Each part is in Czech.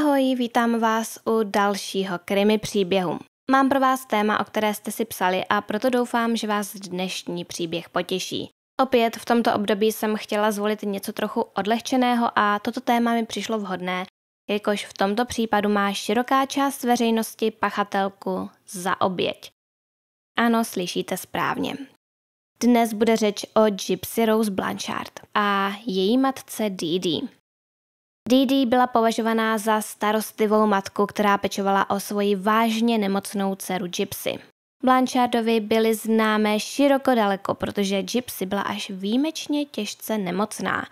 Ahoj, vítám vás u dalšího krimi příběhu. Mám pro vás téma, o které jste si psali a proto doufám, že vás dnešní příběh potěší. Opět v tomto období jsem chtěla zvolit něco trochu odlehčeného a toto téma mi přišlo vhodné, jelikož v tomto případu má široká část veřejnosti pachatelku za oběť. Ano, slyšíte správně. Dnes bude řeč o Gypsy Rose Blanchard a její matce Didi. Didi byla považovaná za starostlivou matku, která pečovala o svoji vážně nemocnou dceru Gypsy. Blanchardovi byly známé široko daleko, protože Gypsy byla až výjimečně těžce nemocná.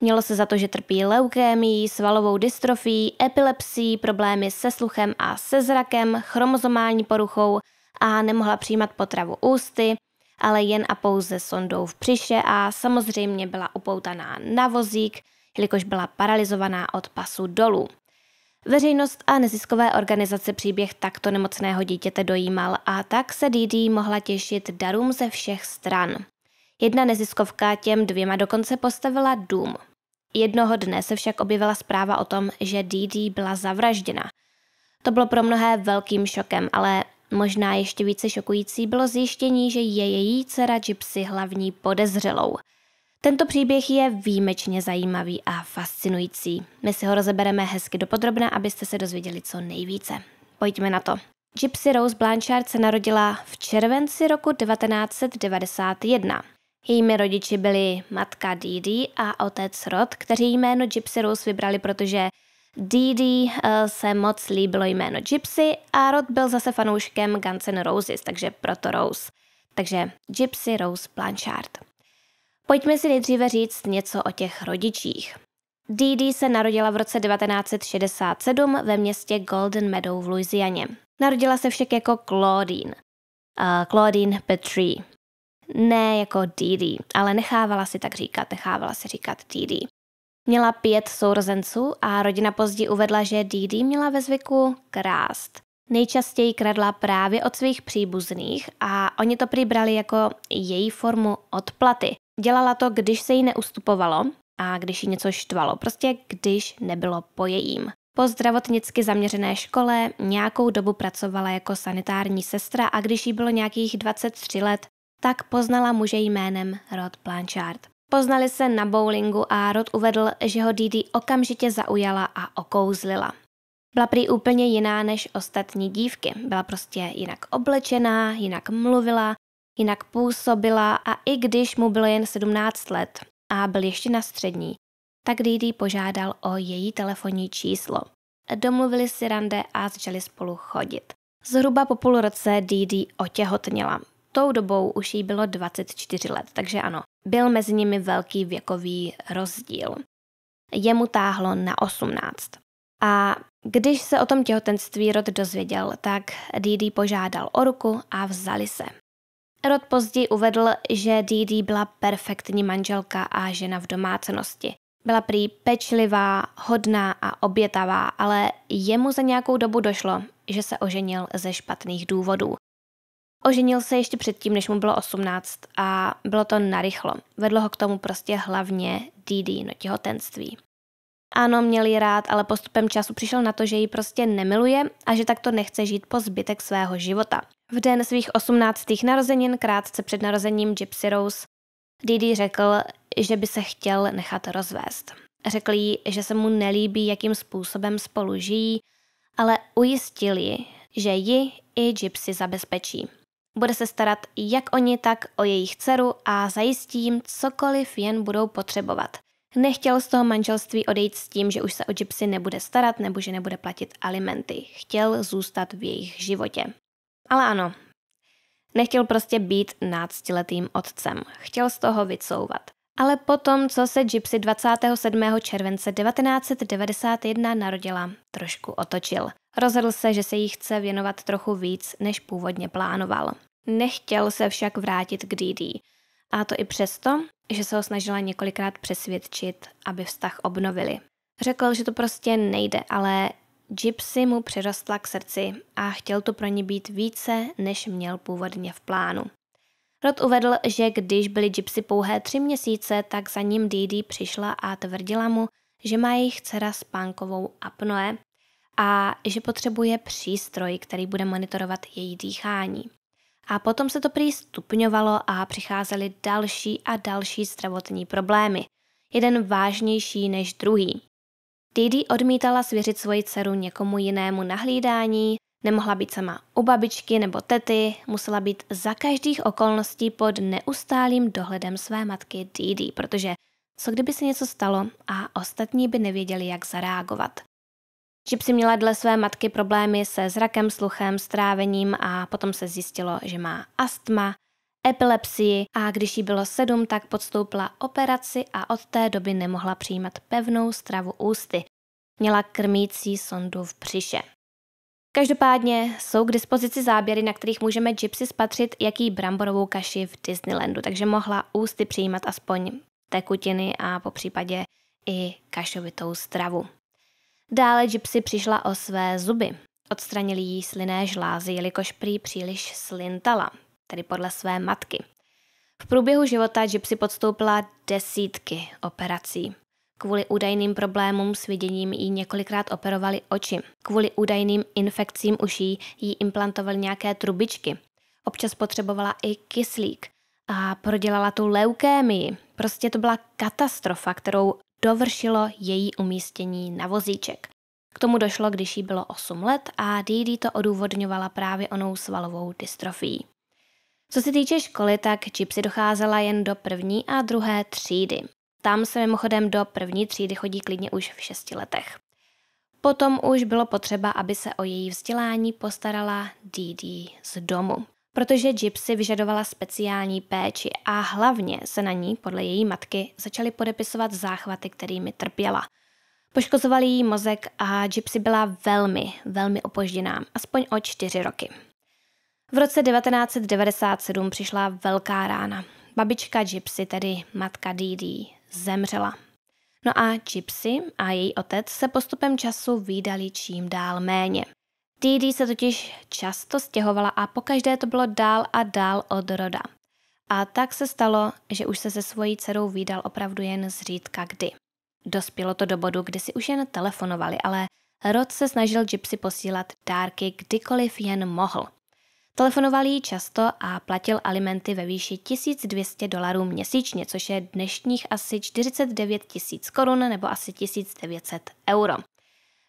Mělo se za to, že trpí leukémií, svalovou dystrofií, epilepsií, problémy se sluchem a se zrakem, chromozomální poruchou a nemohla přijímat potravu ústy, ale jen a pouze sondou v přiše a samozřejmě byla upoutaná na vozík – jelikož byla paralizovaná od pasu dolů. Veřejnost a neziskové organizace příběh takto nemocného dítěte dojímal a tak se Didi mohla těšit darům ze všech stran. Jedna neziskovka těm dvěma dokonce postavila dům. Jednoho dne se však objevila zpráva o tom, že Didi byla zavražděna. To bylo pro mnohé velkým šokem, ale možná ještě více šokující bylo zjištění, že je její dcera Gypsy hlavní podezřelou – tento příběh je výjimečně zajímavý a fascinující. My si ho rozebereme hezky dopodrobna, abyste se dozvěděli co nejvíce. Pojďme na to. Gypsy Rose Blanchard se narodila v červenci roku 1991. Jejími rodiči byli matka Didi a otec Rod, kteří jméno Gypsy Rose vybrali, protože Didi eh, se moc líbilo jméno Gypsy a Rod byl zase fanouškem Guns N' Roses, takže proto Rose. Takže Gypsy Rose Blanchard. Pojďme si nejdříve říct něco o těch rodičích. Didi se narodila v roce 1967 ve městě Golden Meadow v Louisianě. Narodila se však jako Claudine. Uh, Claudine Petrie. Ne jako Didi, ale nechávala si tak říkat, nechávala si říkat Didi. Měla pět sourozenců a rodina později uvedla, že Didi měla ve zvyku krást. Nejčastěji kradla právě od svých příbuzných a oni to přibrali jako její formu odplaty Dělala to, když se jí neustupovalo a když jí něco štvalo, prostě když nebylo po jejím. Po zdravotnicky zaměřené škole nějakou dobu pracovala jako sanitární sestra a když jí bylo nějakých 23 let, tak poznala muže jménem Rod Blanchard. Poznali se na bowlingu a Rod uvedl, že ho Didi okamžitě zaujala a okouzlila. Byla prý úplně jiná než ostatní dívky. Byla prostě jinak oblečená, jinak mluvila Jinak působila a i když mu bylo jen 17 let a byl ještě na střední, tak Didi požádal o její telefonní číslo. Domluvili si rande a začali spolu chodit. Zhruba po půl roce Didi otěhotněla. Tou dobou už jí bylo 24 let, takže ano, byl mezi nimi velký věkový rozdíl. Jemu táhlo na 18. A když se o tom těhotenství Rod dozvěděl, tak Didi požádal o ruku a vzali se. Rod později uvedl, že Didi byla perfektní manželka a žena v domácnosti. Byla prý pečlivá, hodná a obětavá, ale jemu za nějakou dobu došlo, že se oženil ze špatných důvodů. Oženil se ještě předtím, než mu bylo 18 a bylo to narychlo. Vedlo ho k tomu prostě hlavně DD, no těhotenství. Ano, měli rád, ale postupem času přišel na to, že ji prostě nemiluje a že takto nechce žít po zbytek svého života. V den svých osmnáctých narozenin, krátce před narozením Gypsy Rose, Didi řekl, že by se chtěl nechat rozvést. Řekl jí, že se mu nelíbí, jakým způsobem spolu žijí, ale ujistil ji, že ji i Gypsy zabezpečí. Bude se starat jak o ní, tak o jejich dceru a zajistí jim cokoliv jen budou potřebovat. Nechtěl z toho manželství odejít s tím, že už se o Gypsy nebude starat nebo že nebude platit alimenty. Chtěl zůstat v jejich životě. Ale ano, nechtěl prostě být náctiletým otcem. Chtěl z toho vycouvat. Ale potom, co se Gypsy 27. července 1991 narodila, trošku otočil. Rozhodl se, že se jí chce věnovat trochu víc, než původně plánoval. Nechtěl se však vrátit k Didi. A to i přesto, že se ho snažila několikrát přesvědčit, aby vztah obnovili. Řekl, že to prostě nejde, ale Gypsy mu přirostla k srdci a chtěl to pro ní být více, než měl původně v plánu. Rod uvedl, že když byli Gypsy pouhé tři měsíce, tak za ním Didi přišla a tvrdila mu, že má jejich dcera spánkovou apnoe a že potřebuje přístroj, který bude monitorovat její dýchání. A potom se to prý stupňovalo a přicházely další a další zdravotní problémy, jeden vážnější než druhý. Didi odmítala svěřit svoji dceru někomu jinému nahlídání, nemohla být sama u babičky nebo tety, musela být za každých okolností pod neustálým dohledem své matky Didi, protože co kdyby se něco stalo a ostatní by nevěděli, jak zareagovat. Gypsy měla dle své matky problémy se zrakem, sluchem, strávením a potom se zjistilo, že má astma, epilepsii a když jí bylo sedm, tak podstoupila operaci a od té doby nemohla přijímat pevnou stravu ústy. Měla krmící sondu v přiše. Každopádně jsou k dispozici záběry, na kterých můžeme Gypsy spatřit, jaký bramborovou kaši v Disneylandu, takže mohla ústy přijímat aspoň tekutiny a po případě i kašovitou stravu. Dále Gypsy přišla o své zuby. Odstranili jí slinné žlázy, jelikož prý příliš slintala, tedy podle své matky. V průběhu života Gypsy podstoupila desítky operací. Kvůli údajným problémům s viděním jí několikrát operovali oči. Kvůli údajným infekcím uší jí implantovali nějaké trubičky. Občas potřebovala i kyslík a prodělala tu leukémii. Prostě to byla katastrofa, kterou dovršilo její umístění na vozíček. K tomu došlo, když jí bylo 8 let a Didi to odůvodňovala právě onou svalovou dystrofií. Co se týče školy, tak Gypsy docházela jen do první a druhé třídy. Tam se mimochodem do první třídy chodí klidně už v 6 letech. Potom už bylo potřeba, aby se o její vzdělání postarala Didi z domu protože Gypsy vyžadovala speciální péči a hlavně se na ní, podle její matky, začaly podepisovat záchvaty, kterými trpěla. Poškozovali jí mozek a Gypsy byla velmi, velmi opožděná, aspoň o čtyři roky. V roce 1997 přišla velká rána. Babička Gypsy, tedy matka Didi, zemřela. No a Gypsy a její otec se postupem času výdali čím dál méně – TD se totiž často stěhovala a pokaždé to bylo dál a dál od roda. A tak se stalo, že už se se svojí dcerou výdal opravdu jen zřídka kdy. Dospělo to do bodu, kdy si už jen telefonovali, ale Rod se snažil Gypsy posílat dárky kdykoliv jen mohl. Telefonoval jí často a platil alimenty ve výši 1200 dolarů měsíčně, což je dnešních asi 49 000 korun nebo asi 1900 euro.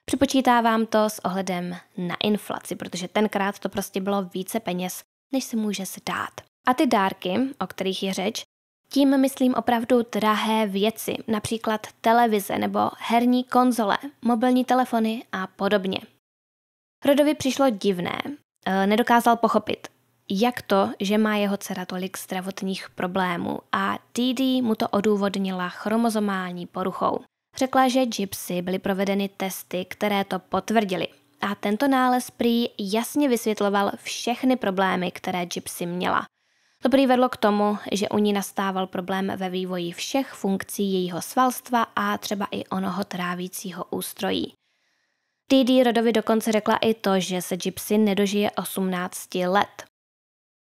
Připočítávám to s ohledem na inflaci, protože tenkrát to prostě bylo více peněz, než se může zdát. A ty dárky, o kterých je řeč, tím myslím opravdu drahé věci, například televize nebo herní konzole, mobilní telefony a podobně. Rodovi přišlo divné, eh, nedokázal pochopit, jak to, že má jeho dcera tolik zdravotních problémů a DD mu to odůvodnila chromozomální poruchou řekla, že Gypsy byly provedeny testy, které to potvrdily. A tento nález prý jasně vysvětloval všechny problémy, které Gypsy měla. To prý vedlo k tomu, že u ní nastával problém ve vývoji všech funkcí jejího svalstva a třeba i onoho trávícího ústrojí. T.D. Rodovi dokonce řekla i to, že se Gypsy nedožije 18 let.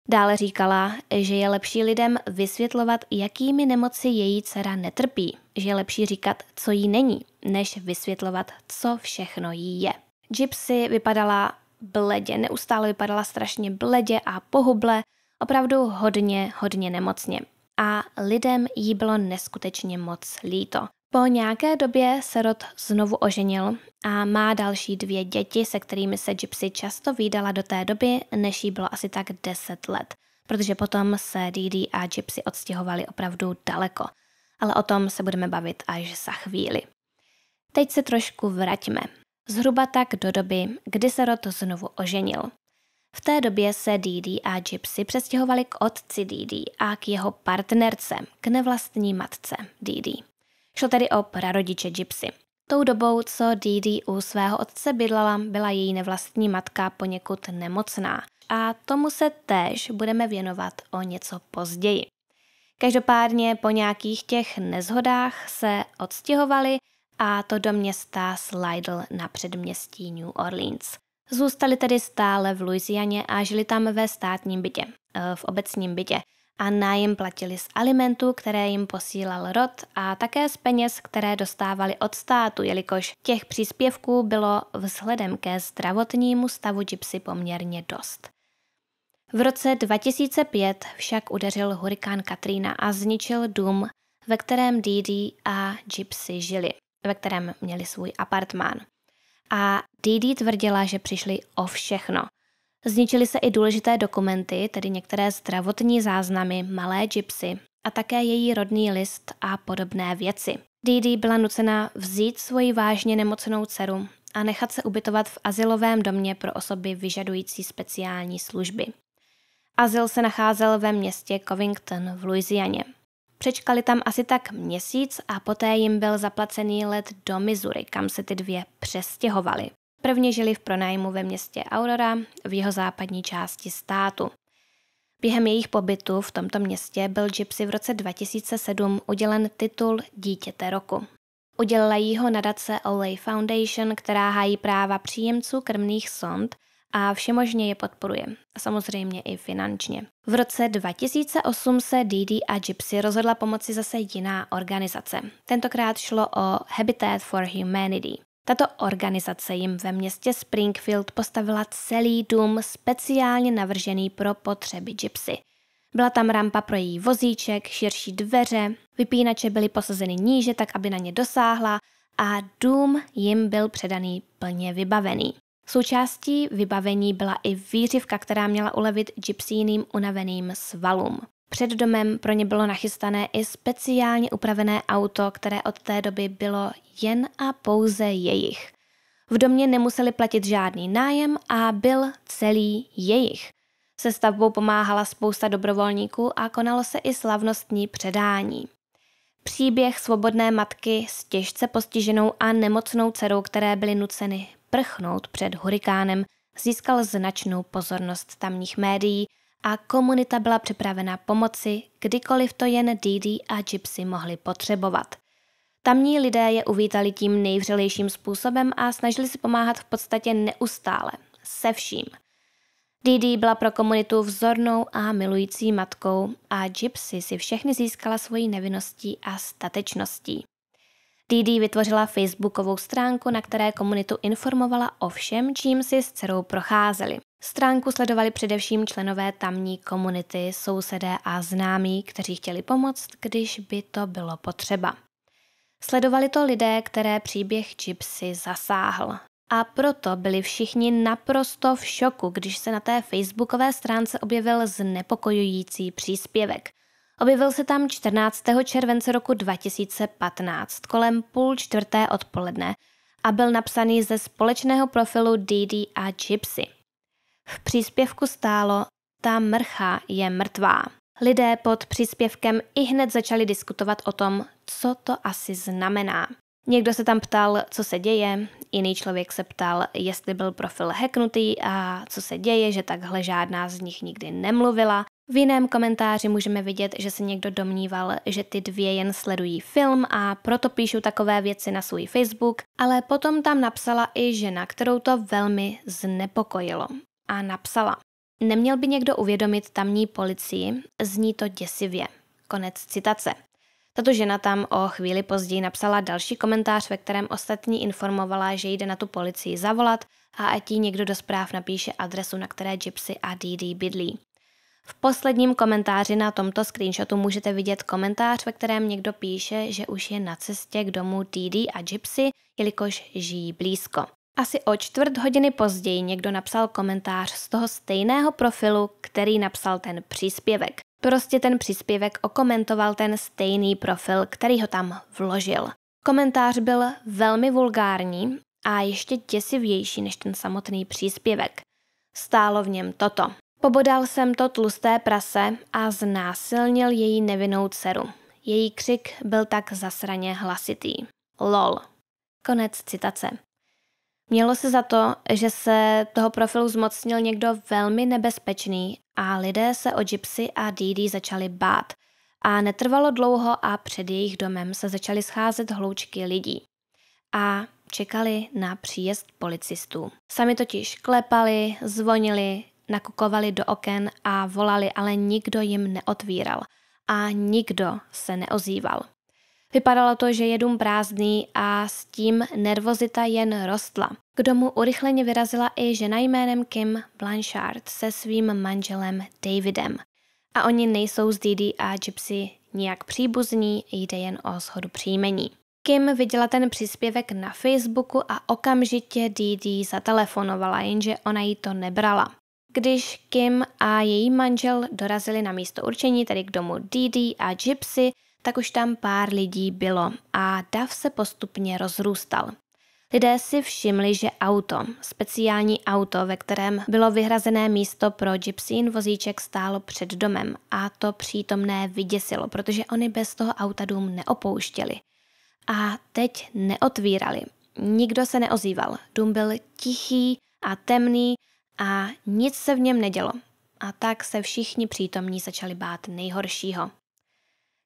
Dále říkala, že je lepší lidem vysvětlovat, jakými nemoci její dcera netrpí, že je lepší říkat, co jí není, než vysvětlovat, co všechno jí je. Gypsy vypadala bledě, neustále vypadala strašně bledě a pohuble, opravdu hodně, hodně nemocně. A lidem jí bylo neskutečně moc líto. Po nějaké době se Rod znovu oženil a má další dvě děti, se kterými se Gypsy často výdala do té doby, než jí bylo asi tak 10 let, protože potom se Didi a Gypsy odstěhovali opravdu daleko ale o tom se budeme bavit až za chvíli. Teď se trošku vraťme. Zhruba tak do doby, kdy se Rod znovu oženil. V té době se Didi a Gypsy přestěhovali k otci Didi a k jeho partnerce, k nevlastní matce Didi. Šlo tedy o prarodiče Gypsy. Tou dobou, co Didi u svého otce bydlela, byla její nevlastní matka poněkud nemocná. A tomu se též budeme věnovat o něco později. Každopádně po nějakých těch nezhodách se odstěhovali a to do města Slidell na předměstí New Orleans. Zůstali tedy stále v Louisianě a žili tam ve státním bytě, eh, v obecním bytě a nájem platili z alimentů, které jim posílal rod a také z peněz, které dostávali od státu, jelikož těch příspěvků bylo vzhledem ke zdravotnímu stavu gypsy poměrně dost. V roce 2005 však udeřil hurikán Katrina a zničil dům, ve kterém Didi a Gypsy žili, ve kterém měli svůj apartmán. A Didi tvrdila, že přišli o všechno. Zničily se i důležité dokumenty, tedy některé zdravotní záznamy malé Gypsy a také její rodný list a podobné věci. Didi byla nucena vzít svoji vážně nemocnou dceru a nechat se ubytovat v asilovém domě pro osoby vyžadující speciální služby. Azyl se nacházel ve městě Covington v Louisianě. Přečkali tam asi tak měsíc a poté jim byl zaplacený let do Missouri, kam se ty dvě přestěhovaly. Prvně žili v pronájmu ve městě Aurora v jeho západní části státu. Během jejich pobytu v tomto městě byl Gypsy v roce 2007 udělen titul Dítěte roku. Udělala jí ho nadace Olay Foundation, která hájí práva příjemců krmných sond – a všemožně je podporuje. samozřejmě i finančně. V roce 2008 se Didi a Gypsy rozhodla pomoci zase jiná organizace. Tentokrát šlo o Habitat for Humanity. Tato organizace jim ve městě Springfield postavila celý dům speciálně navržený pro potřeby Gypsy. Byla tam rampa pro její vozíček, širší dveře, vypínače byly posazeny níže, tak aby na ně dosáhla a dům jim byl předaný plně vybavený. Součástí vybavení byla i výřivka, která měla ulevit gypsíným unaveným svalům. Před domem pro ně bylo nachystané i speciálně upravené auto, které od té doby bylo jen a pouze jejich. V domě nemuseli platit žádný nájem a byl celý jejich. Se stavbou pomáhala spousta dobrovolníků a konalo se i slavnostní předání. Příběh svobodné matky s těžce postiženou a nemocnou dcerou, které byly nuceny prchnout před hurikánem, získal značnou pozornost tamních médií a komunita byla připravena pomoci, kdykoliv to jen Didi a Gypsy mohli potřebovat. Tamní lidé je uvítali tím nejvřelejším způsobem a snažili se pomáhat v podstatě neustále, se vším. Didi byla pro komunitu vzornou a milující matkou a Gypsy si všechny získala svojí nevinností a statečností. Didi vytvořila facebookovou stránku, na které komunitu informovala o všem, čím si s dcerou procházeli. Stránku sledovali především členové tamní komunity, sousedé a známí, kteří chtěli pomoct, když by to bylo potřeba. Sledovali to lidé, které příběh Gypsy zasáhl. A proto byli všichni naprosto v šoku, když se na té facebookové stránce objevil znepokojující příspěvek. Objevil se tam 14. července roku 2015 kolem půl čtvrté odpoledne a byl napsaný ze společného profilu Didi a Gypsy. V příspěvku stálo Ta mrcha je mrtvá. Lidé pod příspěvkem i hned začali diskutovat o tom, co to asi znamená. Někdo se tam ptal, co se děje, jiný člověk se ptal, jestli byl profil heknutý a co se děje, že takhle žádná z nich nikdy nemluvila. V jiném komentáři můžeme vidět, že se někdo domníval, že ty dvě jen sledují film a proto píšou takové věci na svůj Facebook, ale potom tam napsala i žena, kterou to velmi znepokojilo. A napsala, neměl by někdo uvědomit tamní policii, zní to děsivě. Konec citace. Tato žena tam o chvíli později napsala další komentář, ve kterém ostatní informovala, že jde na tu policii zavolat a ať jí někdo do zpráv napíše adresu, na které Gypsy a DD bydlí. V posledním komentáři na tomto screenshotu můžete vidět komentář, ve kterém někdo píše, že už je na cestě k domu TD a Gypsy, jelikož žijí blízko. Asi o čtvrt hodiny později někdo napsal komentář z toho stejného profilu, který napsal ten příspěvek. Prostě ten příspěvek okomentoval ten stejný profil, který ho tam vložil. Komentář byl velmi vulgární a ještě těsivější než ten samotný příspěvek. Stálo v něm toto. Pobodal jsem to tlusté prase a znásilnil její nevinnou dceru. Její křik byl tak zasraně hlasitý. Lol. Konec citace. Mělo se za to, že se toho profilu zmocnil někdo velmi nebezpečný a lidé se o Gypsy a Didi začali bát. A netrvalo dlouho a před jejich domem se začaly scházet hloučky lidí. A čekali na příjezd policistů. Sami totiž klepali, zvonili, nakukovali do oken a volali, ale nikdo jim neotvíral a nikdo se neozýval. Vypadalo to, že je dům prázdný a s tím nervozita jen rostla. K domu urychleně vyrazila i žena jménem Kim Blanchard se svým manželem Davidem. A oni nejsou z Didi a Gypsy nijak příbuzní, jde jen o shodu příjmení. Kim viděla ten příspěvek na Facebooku a okamžitě Didi zatelefonovala, jenže ona jí to nebrala když Kim a její manžel dorazili na místo určení, tedy k domu Didi a Gypsy, tak už tam pár lidí bylo a dav se postupně rozrůstal. Lidé si všimli, že auto, speciální auto, ve kterém bylo vyhrazené místo pro gypsín vozíček, stálo před domem a to přítomné vyděsilo, protože oni bez toho auta dům neopouštěli. A teď neotvírali. Nikdo se neozýval. Dům byl tichý a temný a nic se v něm nedělo. A tak se všichni přítomní začali bát nejhoršího.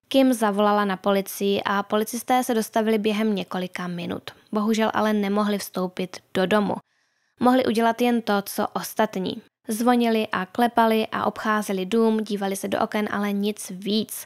Kim zavolala na policii a policisté se dostavili během několika minut. Bohužel ale nemohli vstoupit do domu. Mohli udělat jen to, co ostatní. Zvonili a klepali a obcházeli dům, dívali se do oken, ale nic víc.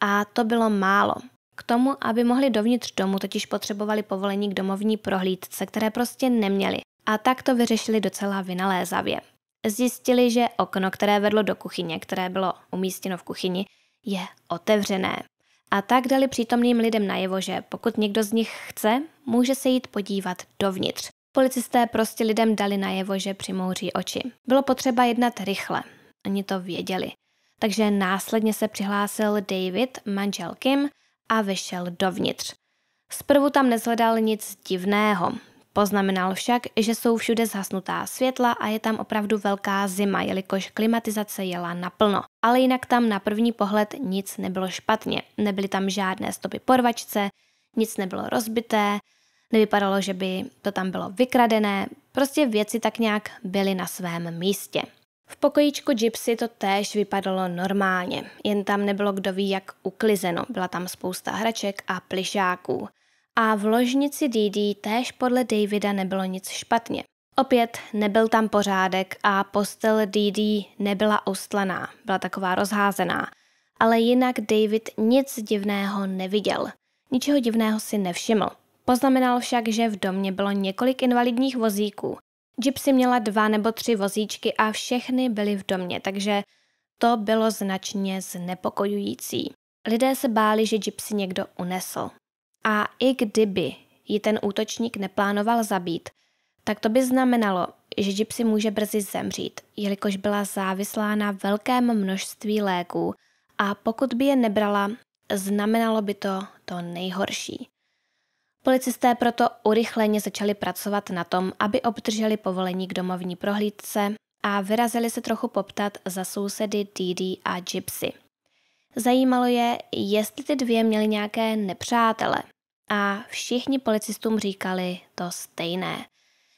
A to bylo málo. K tomu, aby mohli dovnitř domu, totiž potřebovali povolení k domovní prohlídce, které prostě neměli. A tak to vyřešili docela vynalézavě. Zjistili, že okno, které vedlo do kuchyně, které bylo umístěno v kuchyni, je otevřené. A tak dali přítomným lidem najevo, že pokud někdo z nich chce, může se jít podívat dovnitř. Policisté prostě lidem dali najevo, že přimouří oči. Bylo potřeba jednat rychle. Oni to věděli. Takže následně se přihlásil David, manžel Kim, a vyšel dovnitř. Zprvu tam nezhledal nic divného. Poznamenal však, že jsou všude zhasnutá světla a je tam opravdu velká zima, jelikož klimatizace jela naplno. Ale jinak tam na první pohled nic nebylo špatně. Nebyly tam žádné stopy porvačce, nic nebylo rozbité, nevypadalo, že by to tam bylo vykradené, prostě věci tak nějak byly na svém místě. V pokojíčku Gypsy to též vypadalo normálně, jen tam nebylo kdo ví jak uklizeno, byla tam spousta hraček a plišáků. A v ložnici DD též podle Davida nebylo nic špatně. Opět nebyl tam pořádek a postel DD nebyla ustlaná, byla taková rozházená. Ale jinak David nic divného neviděl. Ničeho divného si nevšiml. Poznamenal však, že v domě bylo několik invalidních vozíků. Gypsy měla dva nebo tři vozíčky a všechny byly v domě, takže to bylo značně znepokojující. Lidé se báli, že Gypsy někdo unesl. A i kdyby ji ten útočník neplánoval zabít, tak to by znamenalo, že Gypsy může brzy zemřít, jelikož byla závislá na velkém množství léků a pokud by je nebrala, znamenalo by to to nejhorší. Policisté proto urychleně začali pracovat na tom, aby obdrželi povolení k domovní prohlídce a vyrazili se trochu poptat za sousedy Didi a Gypsy. Zajímalo je, jestli ty dvě měly nějaké nepřátele, a všichni policistům říkali to stejné,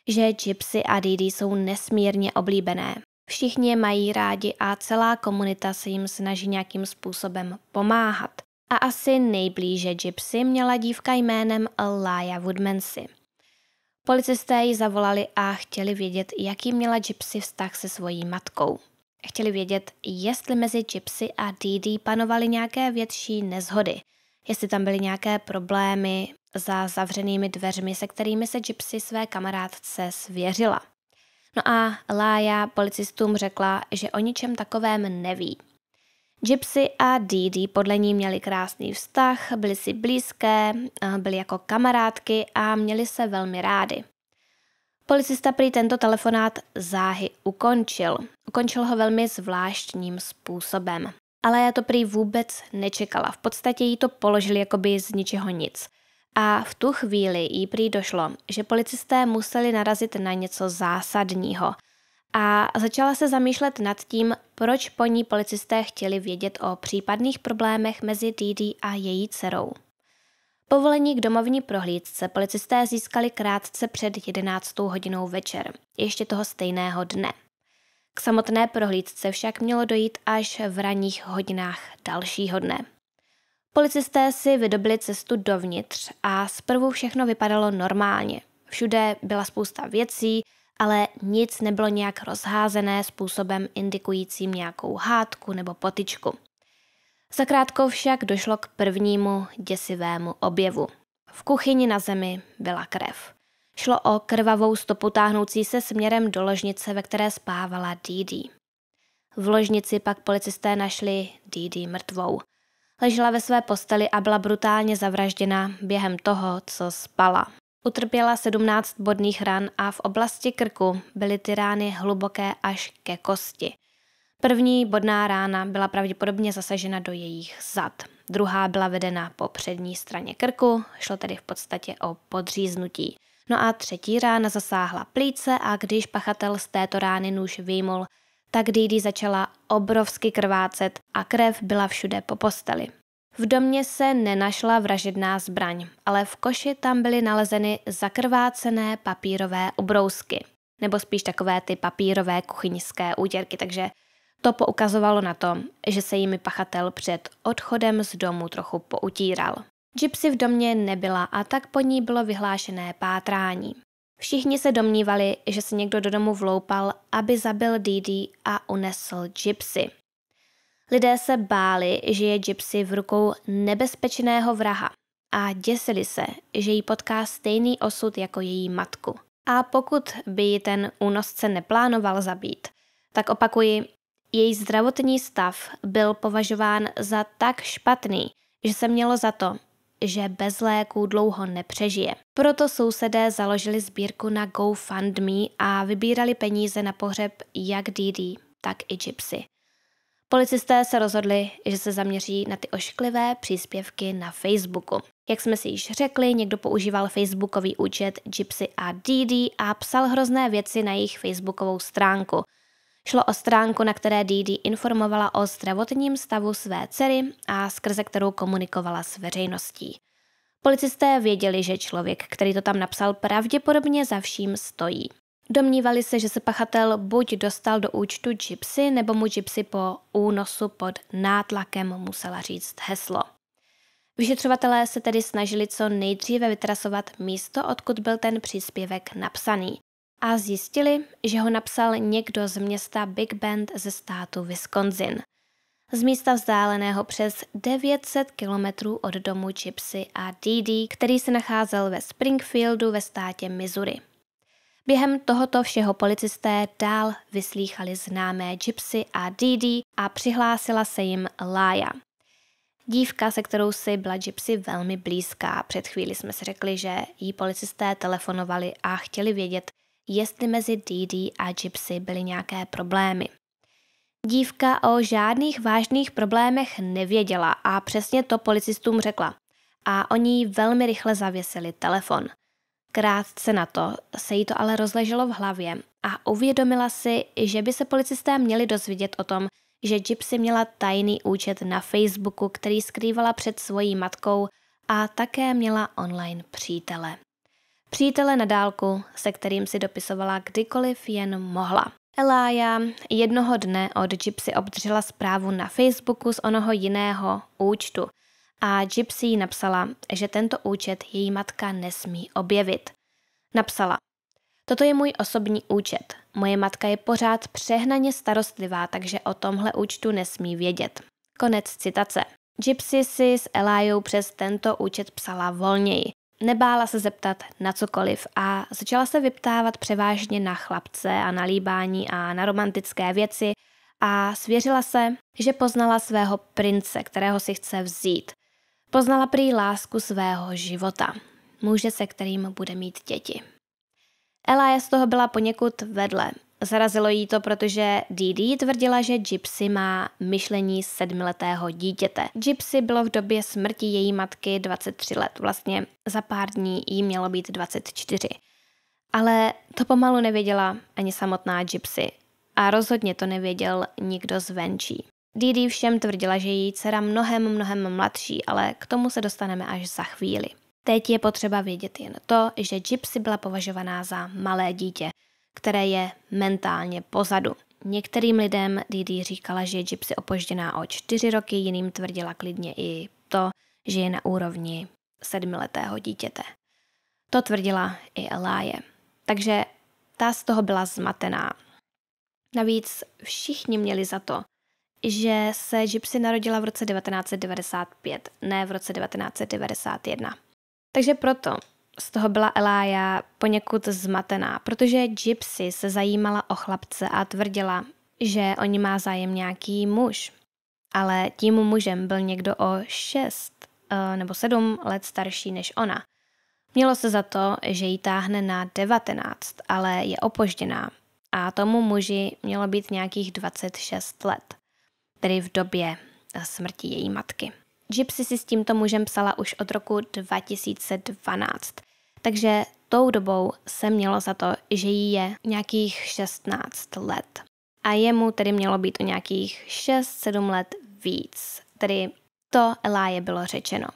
že gypsy a Didi jsou nesmírně oblíbené. Všichni je mají rádi a celá komunita se jim snaží nějakým způsobem pomáhat. A asi nejblíže gypsy měla dívka jménem Laya Woodmansy. Policisté ji zavolali a chtěli vědět, jaký měla gypsy vztah se svojí matkou. Chtěli vědět, jestli mezi gypsy a Didi panovaly nějaké větší nezhody – jestli tam byly nějaké problémy za zavřenými dveřmi, se kterými se Gypsy své kamarádce svěřila. No a Lája policistům řekla, že o ničem takovém neví. Gypsy a Didi podle ní měli krásný vztah, byli si blízké, eh, byli jako kamarádky a měli se velmi rádi. Policista prý tento telefonát záhy ukončil. Ukončil ho velmi zvláštním způsobem ale já to prý vůbec nečekala. V podstatě jí to položili jakoby z ničeho nic. A v tu chvíli jí prý došlo, že policisté museli narazit na něco zásadního. A začala se zamýšlet nad tím, proč po ní policisté chtěli vědět o případných problémech mezi Didi a její dcerou. Povolení k domovní prohlídce policisté získali krátce před 11. hodinou večer, ještě toho stejného dne – k samotné prohlídce však mělo dojít až v ranních hodinách dalšího dne. Policisté si vydobili cestu dovnitř a zprvu všechno vypadalo normálně. Všude byla spousta věcí, ale nic nebylo nějak rozházené způsobem indikujícím nějakou hádku nebo potičku. Zakrátko však došlo k prvnímu děsivému objevu. V kuchyni na zemi byla krev. Šlo o krvavou stopu táhnoucí se směrem do ložnice, ve které spávala Didi. V ložnici pak policisté našli Didi mrtvou. Ležela ve své posteli a byla brutálně zavražděna během toho, co spala. Utrpěla 17 bodných ran a v oblasti krku byly ty rány hluboké až ke kosti. První bodná rána byla pravděpodobně zasažena do jejich zad. Druhá byla vedena po přední straně krku, šlo tedy v podstatě o podříznutí. No a třetí rána zasáhla plíce a když pachatel z této rány nůž vyjmul, tak Didi začala obrovsky krvácet a krev byla všude po posteli. V domě se nenašla vražedná zbraň, ale v koši tam byly nalezeny zakrvácené papírové obrousky, nebo spíš takové ty papírové kuchyňské úděrky, takže to poukazovalo na to, že se jimi pachatel před odchodem z domu trochu poutíral. Gypsy v domě nebyla a tak po ní bylo vyhlášené pátrání. Všichni se domnívali, že se někdo do domu vloupal, aby zabil Didi a unesl Gypsy. Lidé se báli, že je Gypsy v rukou nebezpečného vraha a děsili se, že jí potká stejný osud jako její matku. A pokud by ji ten únosce neplánoval zabít, tak opakuji, její zdravotní stav byl považován za tak špatný, že se mělo za to, že bez léků dlouho nepřežije. Proto sousedé založili sbírku na GoFundMe a vybírali peníze na pohřeb jak Didi, tak i Gypsy. Policisté se rozhodli, že se zaměří na ty ošklivé příspěvky na Facebooku. Jak jsme si již řekli, někdo používal facebookový účet Gypsy a Didi a psal hrozné věci na jejich facebookovou stránku – Šlo o stránku, na které Didi informovala o zdravotním stavu své dcery a skrze kterou komunikovala s veřejností. Policisté věděli, že člověk, který to tam napsal, pravděpodobně za vším stojí. Domnívali se, že se pachatel buď dostal do účtu Gypsy, nebo mu Gypsy po únosu pod nátlakem musela říct heslo. Vyšetřovatelé se tedy snažili co nejdříve vytrasovat místo, odkud byl ten příspěvek napsaný a zjistili, že ho napsal někdo z města Big Bend ze státu Wisconsin. Z místa vzdáleného přes 900 kilometrů od domu Gypsy a Didi, který se nacházel ve Springfieldu ve státě Missouri. Během tohoto všeho policisté dál vyslýchali známé Gypsy a Didi a přihlásila se jim Laya, Dívka, se kterou si byla Gypsy velmi blízká. Před chvíli jsme si řekli, že jí policisté telefonovali a chtěli vědět, jestli mezi Didi a Gypsy byly nějaké problémy. Dívka o žádných vážných problémech nevěděla a přesně to policistům řekla. A oni velmi rychle zavěsili telefon. Krátce na to se jí to ale rozleželo v hlavě a uvědomila si, že by se policisté měli dozvědět o tom, že Gypsy měla tajný účet na Facebooku, který skrývala před svojí matkou a také měla online přítele. Přítele na dálku, se kterým si dopisovala kdykoliv jen mohla. Elája jednoho dne od Gypsy obdržela zprávu na Facebooku z onoho jiného účtu a Gypsy jí napsala, že tento účet její matka nesmí objevit. Napsala, Toto je můj osobní účet. Moje matka je pořád přehnaně starostlivá, takže o tomhle účtu nesmí vědět. Konec citace. Gypsy si s Elájou přes tento účet psala volněji. Nebála se zeptat na cokoliv a začala se vyptávat převážně na chlapce a na líbání a na romantické věci a svěřila se, že poznala svého prince, kterého si chce vzít. Poznala prý lásku svého života, muže, se kterým bude mít děti. Ela je z toho byla poněkud vedle Zarazilo jí to, protože Didi tvrdila, že Gypsy má myšlení sedmiletého dítěte. Gypsy bylo v době smrti její matky 23 let, vlastně za pár dní jí mělo být 24. Ale to pomalu nevěděla ani samotná Gypsy a rozhodně to nevěděl nikdo zvenčí. Didi všem tvrdila, že její dcera mnohem, mnohem mladší, ale k tomu se dostaneme až za chvíli. Teď je potřeba vědět jen to, že Gypsy byla považovaná za malé dítě – které je mentálně pozadu. Některým lidem Didi říkala, že je gypsy opožděná o čtyři roky, jiným tvrdila klidně i to, že je na úrovni sedmiletého dítěte. To tvrdila i Eláje. Takže ta z toho byla zmatená. Navíc všichni měli za to, že se Gypsy narodila v roce 1995, ne v roce 1991. Takže proto z toho byla Elája poněkud zmatená, protože Gypsy se zajímala o chlapce a tvrdila, že o ní má zájem nějaký muž. Ale tím mužem byl někdo o šest eh, nebo sedm let starší než ona. Mělo se za to, že ji táhne na devatenáct, ale je opožděná a tomu muži mělo být nějakých 26 let, tedy v době smrti její matky. Gypsy si s tímto mužem psala už od roku 2012, takže tou dobou se mělo za to, že jí je nějakých 16 let. A jemu tedy mělo být o nějakých 6-7 let víc, tedy to Eláje bylo řečeno.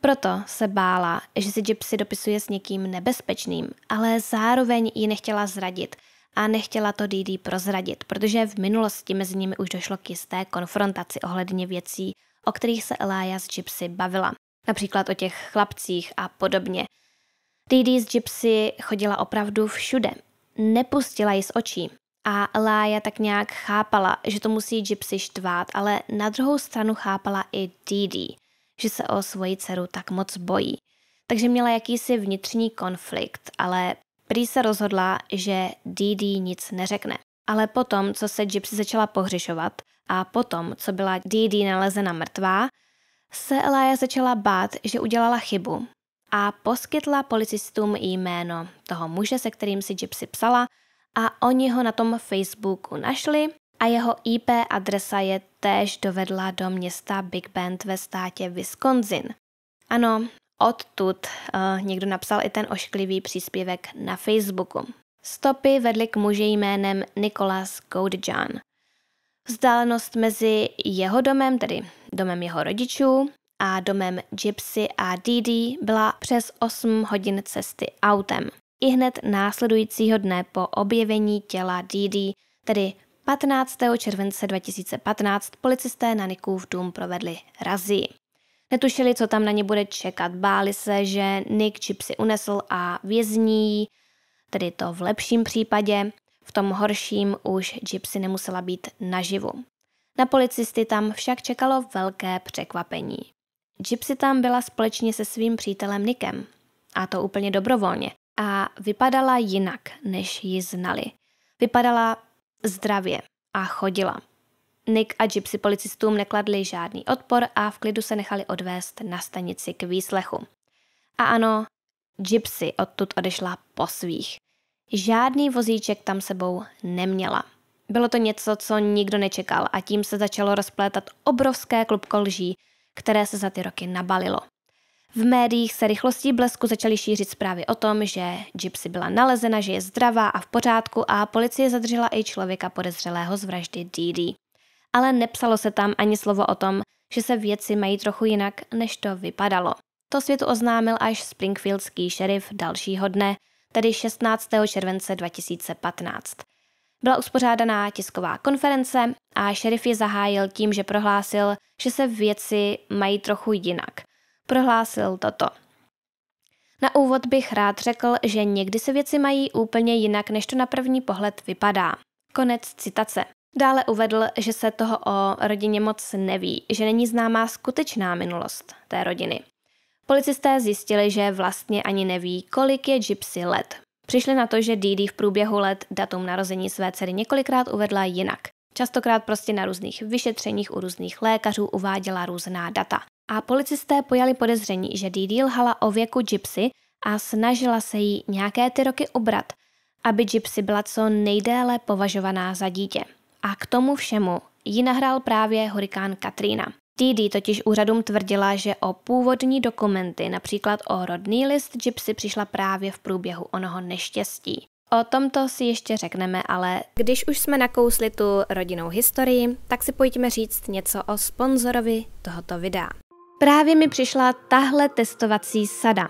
Proto se bála, že si Gypsy dopisuje s někým nebezpečným, ale zároveň ji nechtěla zradit a nechtěla to Didi prozradit, protože v minulosti mezi nimi už došlo k jisté konfrontaci ohledně věcí o kterých se Elája s Gypsy bavila. Například o těch chlapcích a podobně. Didi s Gypsy chodila opravdu všude. Nepustila ji z očí. A Elája tak nějak chápala, že to musí Gypsy štvát, ale na druhou stranu chápala i Didi, že se o svoji dceru tak moc bojí. Takže měla jakýsi vnitřní konflikt, ale prý se rozhodla, že Didi nic neřekne. Ale potom, co se Gypsy začala pohřešovat a potom, co byla Dee nalezena mrtvá, se Elia začala bát, že udělala chybu a poskytla policistům jméno toho muže, se kterým si Gypsy psala a oni ho na tom Facebooku našli a jeho IP adresa je též dovedla do města Big Bend ve státě Wisconsin. Ano, odtud uh, někdo napsal i ten ošklivý příspěvek na Facebooku. Stopy vedly k muži jménem Nikolas Godejohn. Vzdálenost mezi jeho domem, tedy domem jeho rodičů, a domem Gypsy a Didi byla přes 8 hodin cesty autem. I hned následujícího dne po objevení těla Didi, tedy 15. července 2015, policisté na Nikův dům provedli razí. Netušili, co tam na ně bude čekat, báli se, že Nick Gypsy unesl a vězní tedy to v lepším případě, v tom horším už Gypsy nemusela být naživu. Na policisty tam však čekalo velké překvapení. Gypsy tam byla společně se svým přítelem Nikem, a to úplně dobrovolně, a vypadala jinak, než ji znali. Vypadala zdravě a chodila. Nick a Gypsy policistům nekladli žádný odpor a v klidu se nechali odvést na stanici k výslechu. A ano, Gypsy odtud odešla po svých. Žádný vozíček tam sebou neměla. Bylo to něco, co nikdo nečekal a tím se začalo rozplétat obrovské klubko lží, které se za ty roky nabalilo. V médiích se rychlostí blesku začaly šířit zprávy o tom, že Gypsy byla nalezena, že je zdravá a v pořádku a policie zadržela i člověka podezřelého z vraždy Didi. Ale nepsalo se tam ani slovo o tom, že se věci mají trochu jinak, než to vypadalo. To světu oznámil až springfieldský šerif dalšího dne, tedy 16. července 2015. Byla uspořádaná tisková konference a šerif ji zahájil tím, že prohlásil, že se věci mají trochu jinak. Prohlásil toto. Na úvod bych rád řekl, že někdy se věci mají úplně jinak, než to na první pohled vypadá. Konec citace. Dále uvedl, že se toho o rodině moc neví, že není známá skutečná minulost té rodiny. Policisté zjistili, že vlastně ani neví, kolik je Gypsy let. Přišli na to, že Didi v průběhu let datum narození své dcery několikrát uvedla jinak. Častokrát prostě na různých vyšetřeních u různých lékařů uváděla různá data. A policisté pojali podezření, že Didi lhala o věku Gypsy a snažila se jí nějaké ty roky ubrat, aby Gypsy byla co nejdéle považovaná za dítě. A k tomu všemu ji nahrál právě hurikán Katrina. TD totiž úřadům tvrdila, že o původní dokumenty, například o rodný list Gypsy, přišla právě v průběhu onoho neštěstí. O tomto si ještě řekneme, ale když už jsme nakousli tu rodinnou historii, tak si pojďme říct něco o sponzorovi tohoto videa. Právě mi přišla tahle testovací sada.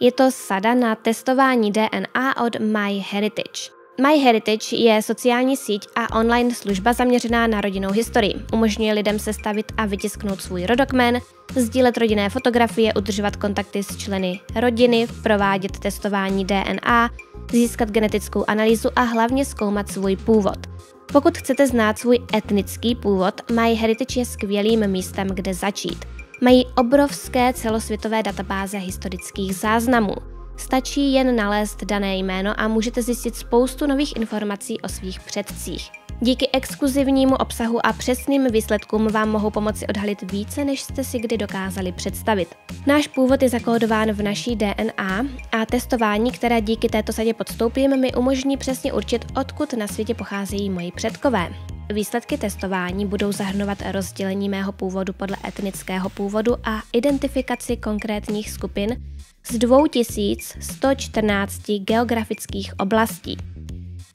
Je to sada na testování DNA od MyHeritage. MyHeritage je sociální síť a online služba zaměřená na rodinnou historii. Umožňuje lidem sestavit a vytisknout svůj rodokmen, sdílet rodinné fotografie, udržovat kontakty s členy rodiny, provádět testování DNA, získat genetickou analýzu a hlavně zkoumat svůj původ. Pokud chcete znát svůj etnický původ, MyHeritage je skvělým místem, kde začít. Mají obrovské celosvětové databáze historických záznamů – Stačí jen nalézt dané jméno a můžete zjistit spoustu nových informací o svých předcích. Díky exkluzivnímu obsahu a přesným výsledkům vám mohou pomoci odhalit více, než jste si kdy dokázali představit. Náš původ je zakódován v naší DNA a testování, které díky této sadě podstoupím, mi umožní přesně určit, odkud na světě pocházejí moji předkové. Výsledky testování budou zahrnovat rozdělení mého původu podle etnického původu a identifikaci konkrétních skupin z 2114 geografických oblastí.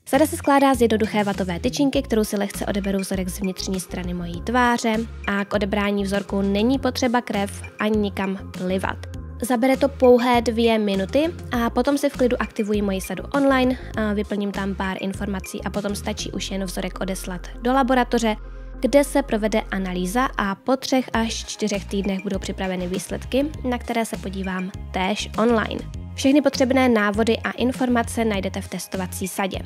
Sada se skládá z jednoduché vatové tyčinky, kterou si lehce odeberu vzorek z vnitřní strany mojí tváře a k odebrání vzorku není potřeba krev ani nikam plivat. Zabere to pouhé dvě minuty a potom si v klidu aktivuji moji sadu online, vyplním tam pár informací a potom stačí už jen vzorek odeslat do laboratoře, kde se provede analýza a po třech až čtyřech týdnech budou připraveny výsledky, na které se podívám též online. Všechny potřebné návody a informace najdete v testovací sadě.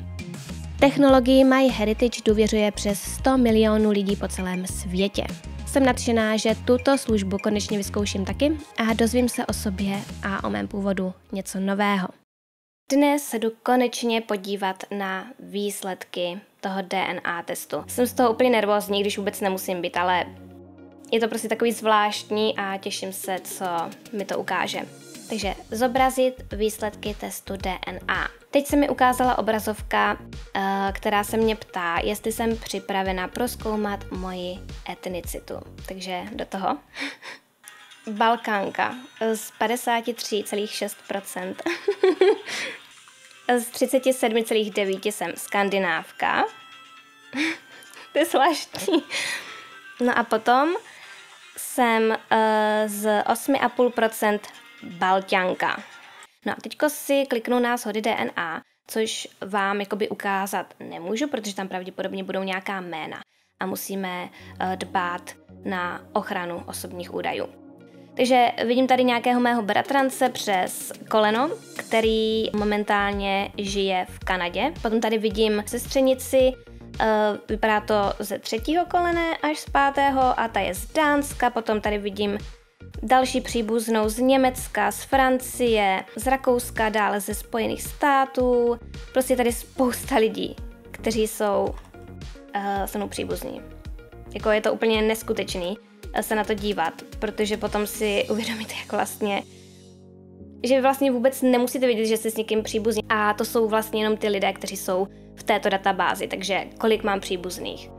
Technologii My Heritage důvěřuje přes 100 milionů lidí po celém světě. Jsem nadšená, že tuto službu konečně vyzkouším taky a dozvím se o sobě a o mém původu něco nového. Dnes se jdu konečně podívat na výsledky toho DNA testu. Jsem z toho úplně nervózní, když vůbec nemusím být, ale je to prostě takový zvláštní a těším se, co mi to ukáže. Takže zobrazit výsledky testu DNA. Teď se mi ukázala obrazovka, eh, která se mě ptá, jestli jsem připravena proskoumat moji etnicitu. Takže do toho. Balkánka eh, z 53,6%. z 37,9% jsem skandinávka. to je zvláštní. No a potom jsem uh, z 8,5% balťanka. No a teďko si kliknu na shody DNA, což vám jakoby ukázat nemůžu, protože tam pravděpodobně budou nějaká jména a musíme eh, dbát na ochranu osobních údajů. Takže vidím tady nějakého mého bratrance přes koleno, který momentálně žije v Kanadě. Potom tady vidím sestřenici, eh, vypadá to ze třetího kolene až z pátého a ta je z Dánska. Potom tady vidím další příbuznou z Německa, z Francie, z Rakouska, dále ze Spojených států. Prostě tady spousta lidí, kteří jsou uh, se mnou příbuzní. Jako je to úplně neskutečný eh, se na to dívat, protože potom si uvědomíte, jak vlastně že vlastně vůbec nemusíte vědět, že jste s někým příbuzní. A to jsou vlastně jenom ty lidé, kteří jsou v této databázi, takže kolik mám příbuzných.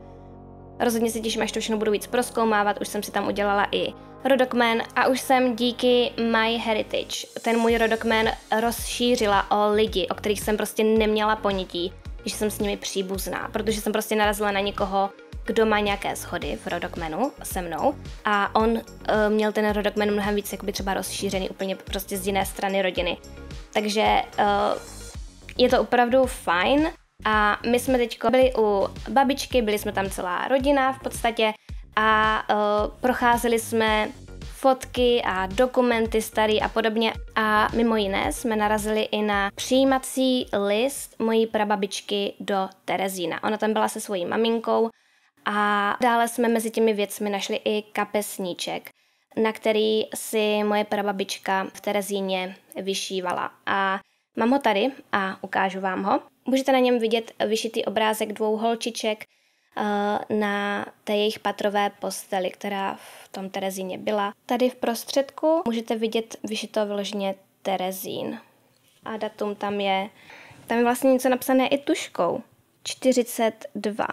Rozhodně se těším, až to všechno budu víc proskoumávat, už jsem si tam udělala i rodokmen a už jsem díky My Heritage ten můj rodokmen rozšířila o lidi, o kterých jsem prostě neměla ponětí, že jsem s nimi příbuzná, protože jsem prostě narazila na někoho, kdo má nějaké schody v rodokmenu se mnou a on uh, měl ten rodokmen mnohem víc jakoby třeba rozšířený úplně prostě z jiné strany rodiny. Takže uh, je to opravdu fajn, a my jsme teď byli u babičky, byli jsme tam celá rodina v podstatě a uh, procházeli jsme fotky a dokumenty starý a podobně. A mimo jiné jsme narazili i na přijímací list mojí prababičky do Terezína. Ona tam byla se svojí maminkou a dále jsme mezi těmi věcmi našli i kapesníček, na který si moje prababička v Terezíně vyšívala. A mám ho tady a ukážu vám ho. Můžete na něm vidět vyšitý obrázek dvou holčiček eh, na té jejich patrové posteli, která v tom Terezíně byla. Tady v prostředku můžete vidět vyšito vyloženě Terezín. A datum tam je, tam je vlastně něco napsané i tuškou. 42.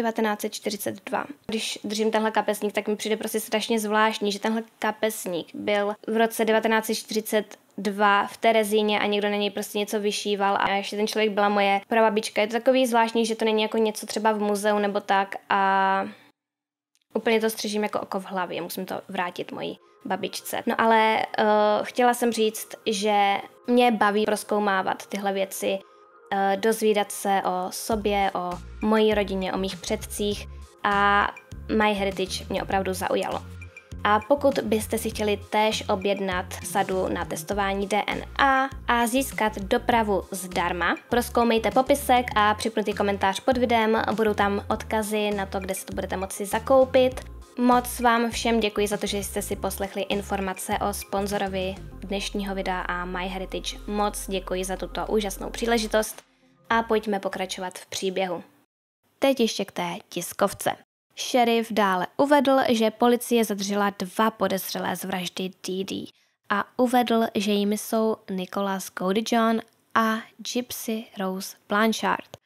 1942. Když držím tenhle kapesník, tak mi přijde prostě strašně zvláštní, že tenhle kapesník byl v roce 1940 dva v Terezíně a někdo na něj prostě něco vyšíval a ještě ten člověk byla moje prababička. Je to takový zvláštní, že to není jako něco třeba v muzeu nebo tak a úplně to střežím jako oko v hlavě, musím to vrátit mojí babičce. No ale uh, chtěla jsem říct, že mě baví proskoumávat tyhle věci, uh, dozvídat se o sobě, o mojí rodině, o mých předcích a My Heritage mě opravdu zaujalo. A pokud byste si chtěli též objednat sadu na testování DNA a získat dopravu zdarma, proskoumejte popisek a připnutý komentář pod videem, budou tam odkazy na to, kde si to budete moci zakoupit. Moc vám všem děkuji za to, že jste si poslechli informace o sponzorovi dnešního videa a MyHeritage. Moc děkuji za tuto úžasnou příležitost a pojďme pokračovat v příběhu. Teď ještě k té tiskovce. Šerif dále uvedl, že policie zadržela dva podezřelé z vraždy Didi a uvedl, že jimi jsou Nicholas Godijon a Gypsy Rose Blanchard.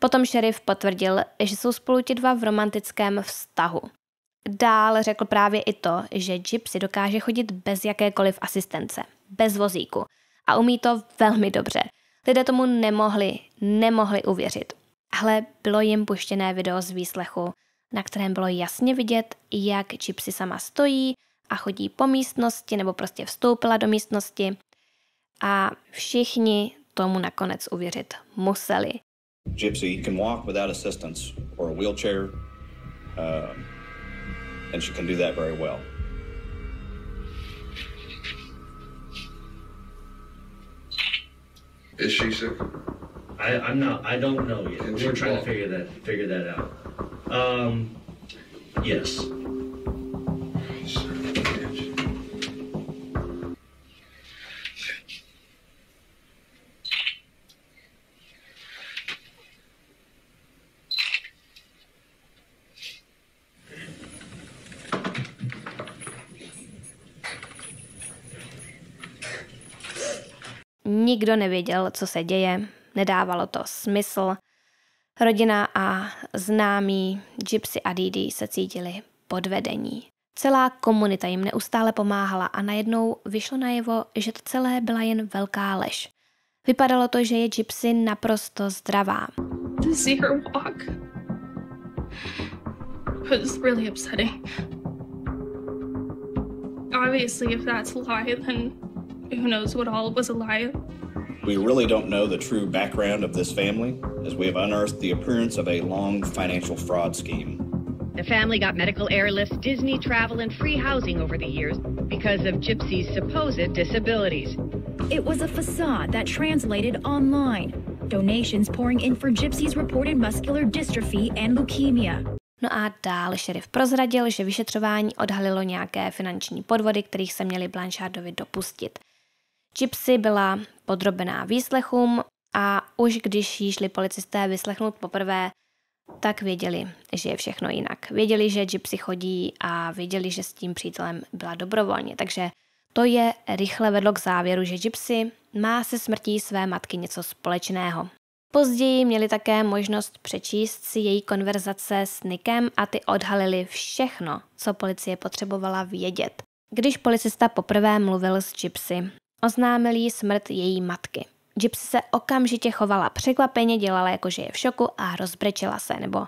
Potom šerif potvrdil, že jsou spolu ti dva v romantickém vztahu. Dál řekl právě i to, že Gypsy dokáže chodit bez jakékoliv asistence, bez vozíku a umí to velmi dobře. Lidé tomu nemohli, nemohli uvěřit. Ale bylo jim puštěné video z výslechu na kterém bylo jasně vidět, jak Gypsy sama stojí a chodí po místnosti nebo prostě vstoupila do místnosti a všichni tomu nakonec uvěřit museli. Gypsy can walk without assistance or a wheelchair uh, and she can do that very well. Is she sick? I, I'm not, I don't know yet. We're trying to figure that, figure that out. Um, yes. Nikdo nevěděl, co se děje. Nedávalo to smysl. Rodina a známí Gypsy a Didi se cítili podvedení. Celá komunita jim neustále pomáhala a najednou vyšlo najevo, že to celé byla jen velká lež. Vypadalo to, že je Gypsy naprosto zdravá. Obviously, if that's a lie, then who knows what all was a lie. We really don't know the true background of this family, as we have unearthed the appearance of a long financial fraud scheme. The family got medical airlifts, Disney travel, and free housing over the years because of Gypsy's supposed disabilities. It was a facade that translated online. Donations pouring in for Gypsy's reported muscular dystrophy and leukemia. No a dál šerif prozradil, že vyšetřování odhalilo nějaké finanční podvody, kterých se měli Blanchardovi dopustit. Gypsy byla podrobená výslechům a už když ji šli policisté vyslechnout poprvé, tak věděli, že je všechno jinak. Věděli, že Gypsy chodí a věděli, že s tím přítelem byla dobrovolně, takže to je rychle vedlo k závěru, že Gypsy má se smrtí své matky něco společného. Později měli také možnost přečíst si její konverzace s Nikem a ty odhalili všechno, co policie potřebovala vědět. Když policista poprvé mluvil s Gypsy, Oznámil jí smrt její matky. Gypsy se okamžitě chovala překvapeně, dělala jako, že je v šoku a rozbrečela se, nebo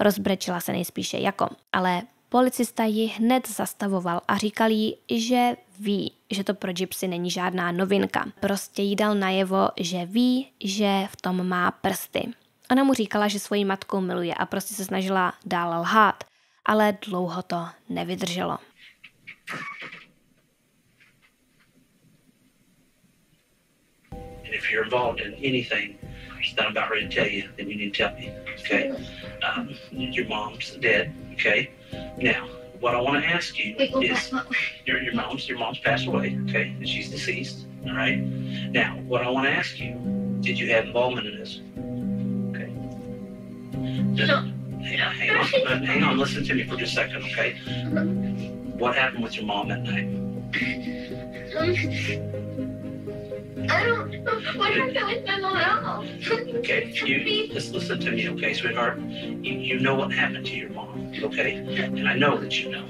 rozbrečela se nejspíše jako, ale policista ji hned zastavoval a říkal jí, že ví, že to pro Gypsy není žádná novinka. Prostě jí dal najevo, že ví, že v tom má prsty. Ona mu říkala, že svoji matku miluje a prostě se snažila dál lhát, ale dlouho to nevydrželo. And if you're involved in anything that I'm about ready to tell you, then you need to tell me. Okay. Um, your mom's dead. Okay. Now, what I want to ask you is your, your mom's your mom's passed away. Okay, and she's deceased. All right. Now, what I want to ask you: Did you have involvement in this? Okay. No. Hang on, hang on, hang on, listen to me for just a second, okay? What happened with your mom that night? Um, I don't, I Okay, you, just listen to me, okay, sweetheart? You, you know what happened to your mom, okay? And I know that you know.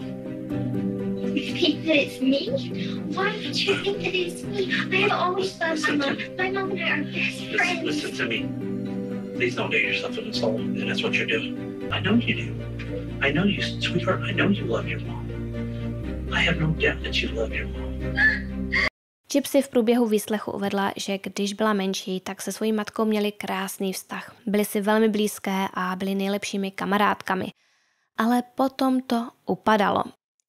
You think that it's me? Why would you think that it's me? I've always loved my mom, my mom and I are best listen, friends. Listen to me. Please don't do yourself an insult, and that's what you're doing. I know you do. I know you, sweetheart, I know you love your mom. I have no doubt that you love your mom. Gypsy v průběhu výslechu uvedla, že když byla menší, tak se svojí matkou měli krásný vztah. Byli si velmi blízké a byli nejlepšími kamarádkami. Ale potom to upadalo.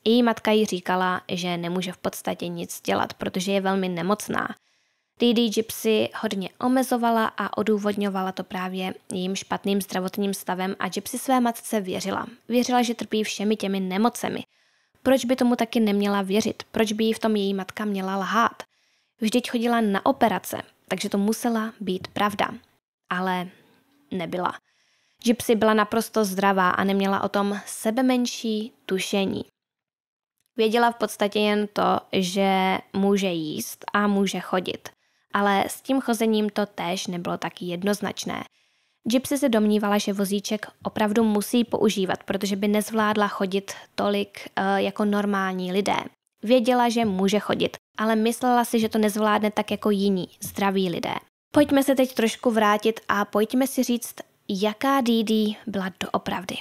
Její matka jí říkala, že nemůže v podstatě nic dělat, protože je velmi nemocná. DD Gypsy hodně omezovala a odůvodňovala to právě jejím špatným zdravotním stavem a Gypsy své matce věřila. Věřila, že trpí všemi těmi nemocemi. Proč by tomu taky neměla věřit? Proč by jí v tom její matka měla lhát? Vždyť chodila na operace, takže to musela být pravda. Ale nebyla. Gypsy byla naprosto zdravá a neměla o tom sebe menší tušení. Věděla v podstatě jen to, že může jíst a může chodit. Ale s tím chozením to též nebylo tak jednoznačné. Gypsy se domnívala, že vozíček opravdu musí používat, protože by nezvládla chodit tolik eh, jako normální lidé. Věděla, že může chodit, ale myslela si, že to nezvládne tak jako jiní, zdraví lidé. Pojďme se teď trošku vrátit a pojďme si říct, jaká Didi byla doopravdy.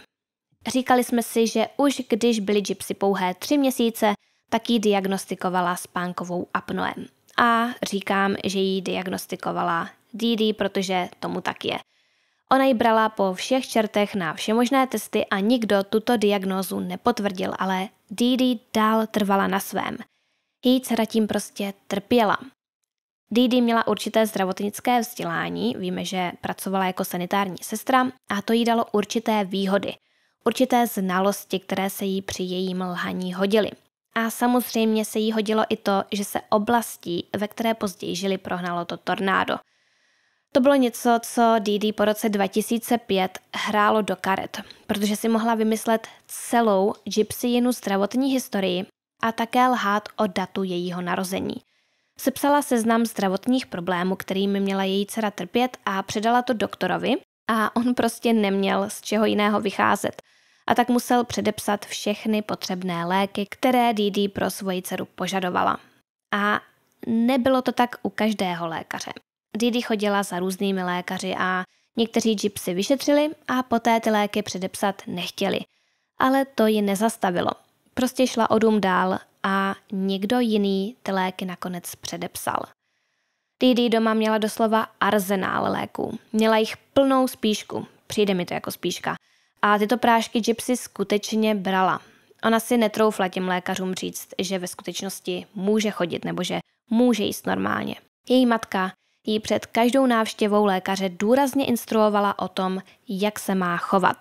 Říkali jsme si, že už když byly gypsy pouhé tři měsíce, tak ji diagnostikovala spánkovou apnoem. A říkám, že ji diagnostikovala Didi, protože tomu tak je. Ona ji brala po všech čertech na všemožné testy a nikdo tuto diagnózu nepotvrdil, ale Didi dál trvala na svém. Její dcera tím prostě trpěla. Didi měla určité zdravotnické vzdělání, víme, že pracovala jako sanitární sestra a to jí dalo určité výhody, určité znalosti, které se jí při jejím lhaní hodily. A samozřejmě se jí hodilo i to, že se oblastí, ve které později žili, prohnalo to tornádo. To bylo něco, co DD po roce 2005 hrálo do karet, protože si mohla vymyslet celou Gypsyjinu zdravotní historii a také lhát o datu jejího narození. Sepsala seznam zdravotních problémů, kterými měla její dcera trpět a předala to doktorovi a on prostě neměl z čeho jiného vycházet a tak musel předepsat všechny potřebné léky, které Didi pro svoji dceru požadovala. A nebylo to tak u každého lékaře. Didi chodila za různými lékaři a někteří gypsy vyšetřili a poté ty léky předepsat nechtěli. Ale to ji nezastavilo. Prostě šla o dům dál a někdo jiný ty léky nakonec předepsal. Didi doma měla doslova arzenál léků. Měla jich plnou spíšku. Přijde mi to jako spíška. A tyto prášky gypsy skutečně brala. Ona si netroufla těm lékařům říct, že ve skutečnosti může chodit nebo že může jíst normálně. Její matka ji před každou návštěvou lékaře důrazně instruovala o tom, jak se má chovat.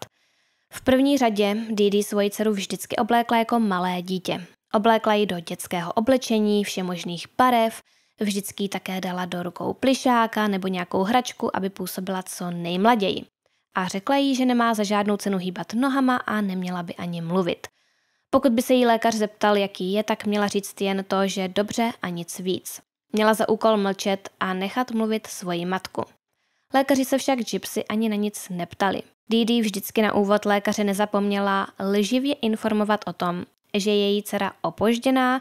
V první řadě Didi svoji dceru vždycky oblékla jako malé dítě. Oblékla ji do dětského oblečení, všemožných barev, vždycky také dala do rukou plišáka nebo nějakou hračku, aby působila co nejmlaději. A řekla jí, že nemá za žádnou cenu hýbat nohama a neměla by ani mluvit. Pokud by se jí lékař zeptal, jaký je, tak měla říct jen to, že dobře a nic víc. Měla za úkol mlčet a nechat mluvit svoji matku. Lékaři se však Gypsy ani na nic neptali. Didi vždycky na úvod lékaře nezapomněla lživě informovat o tom, že je její dcera opožděná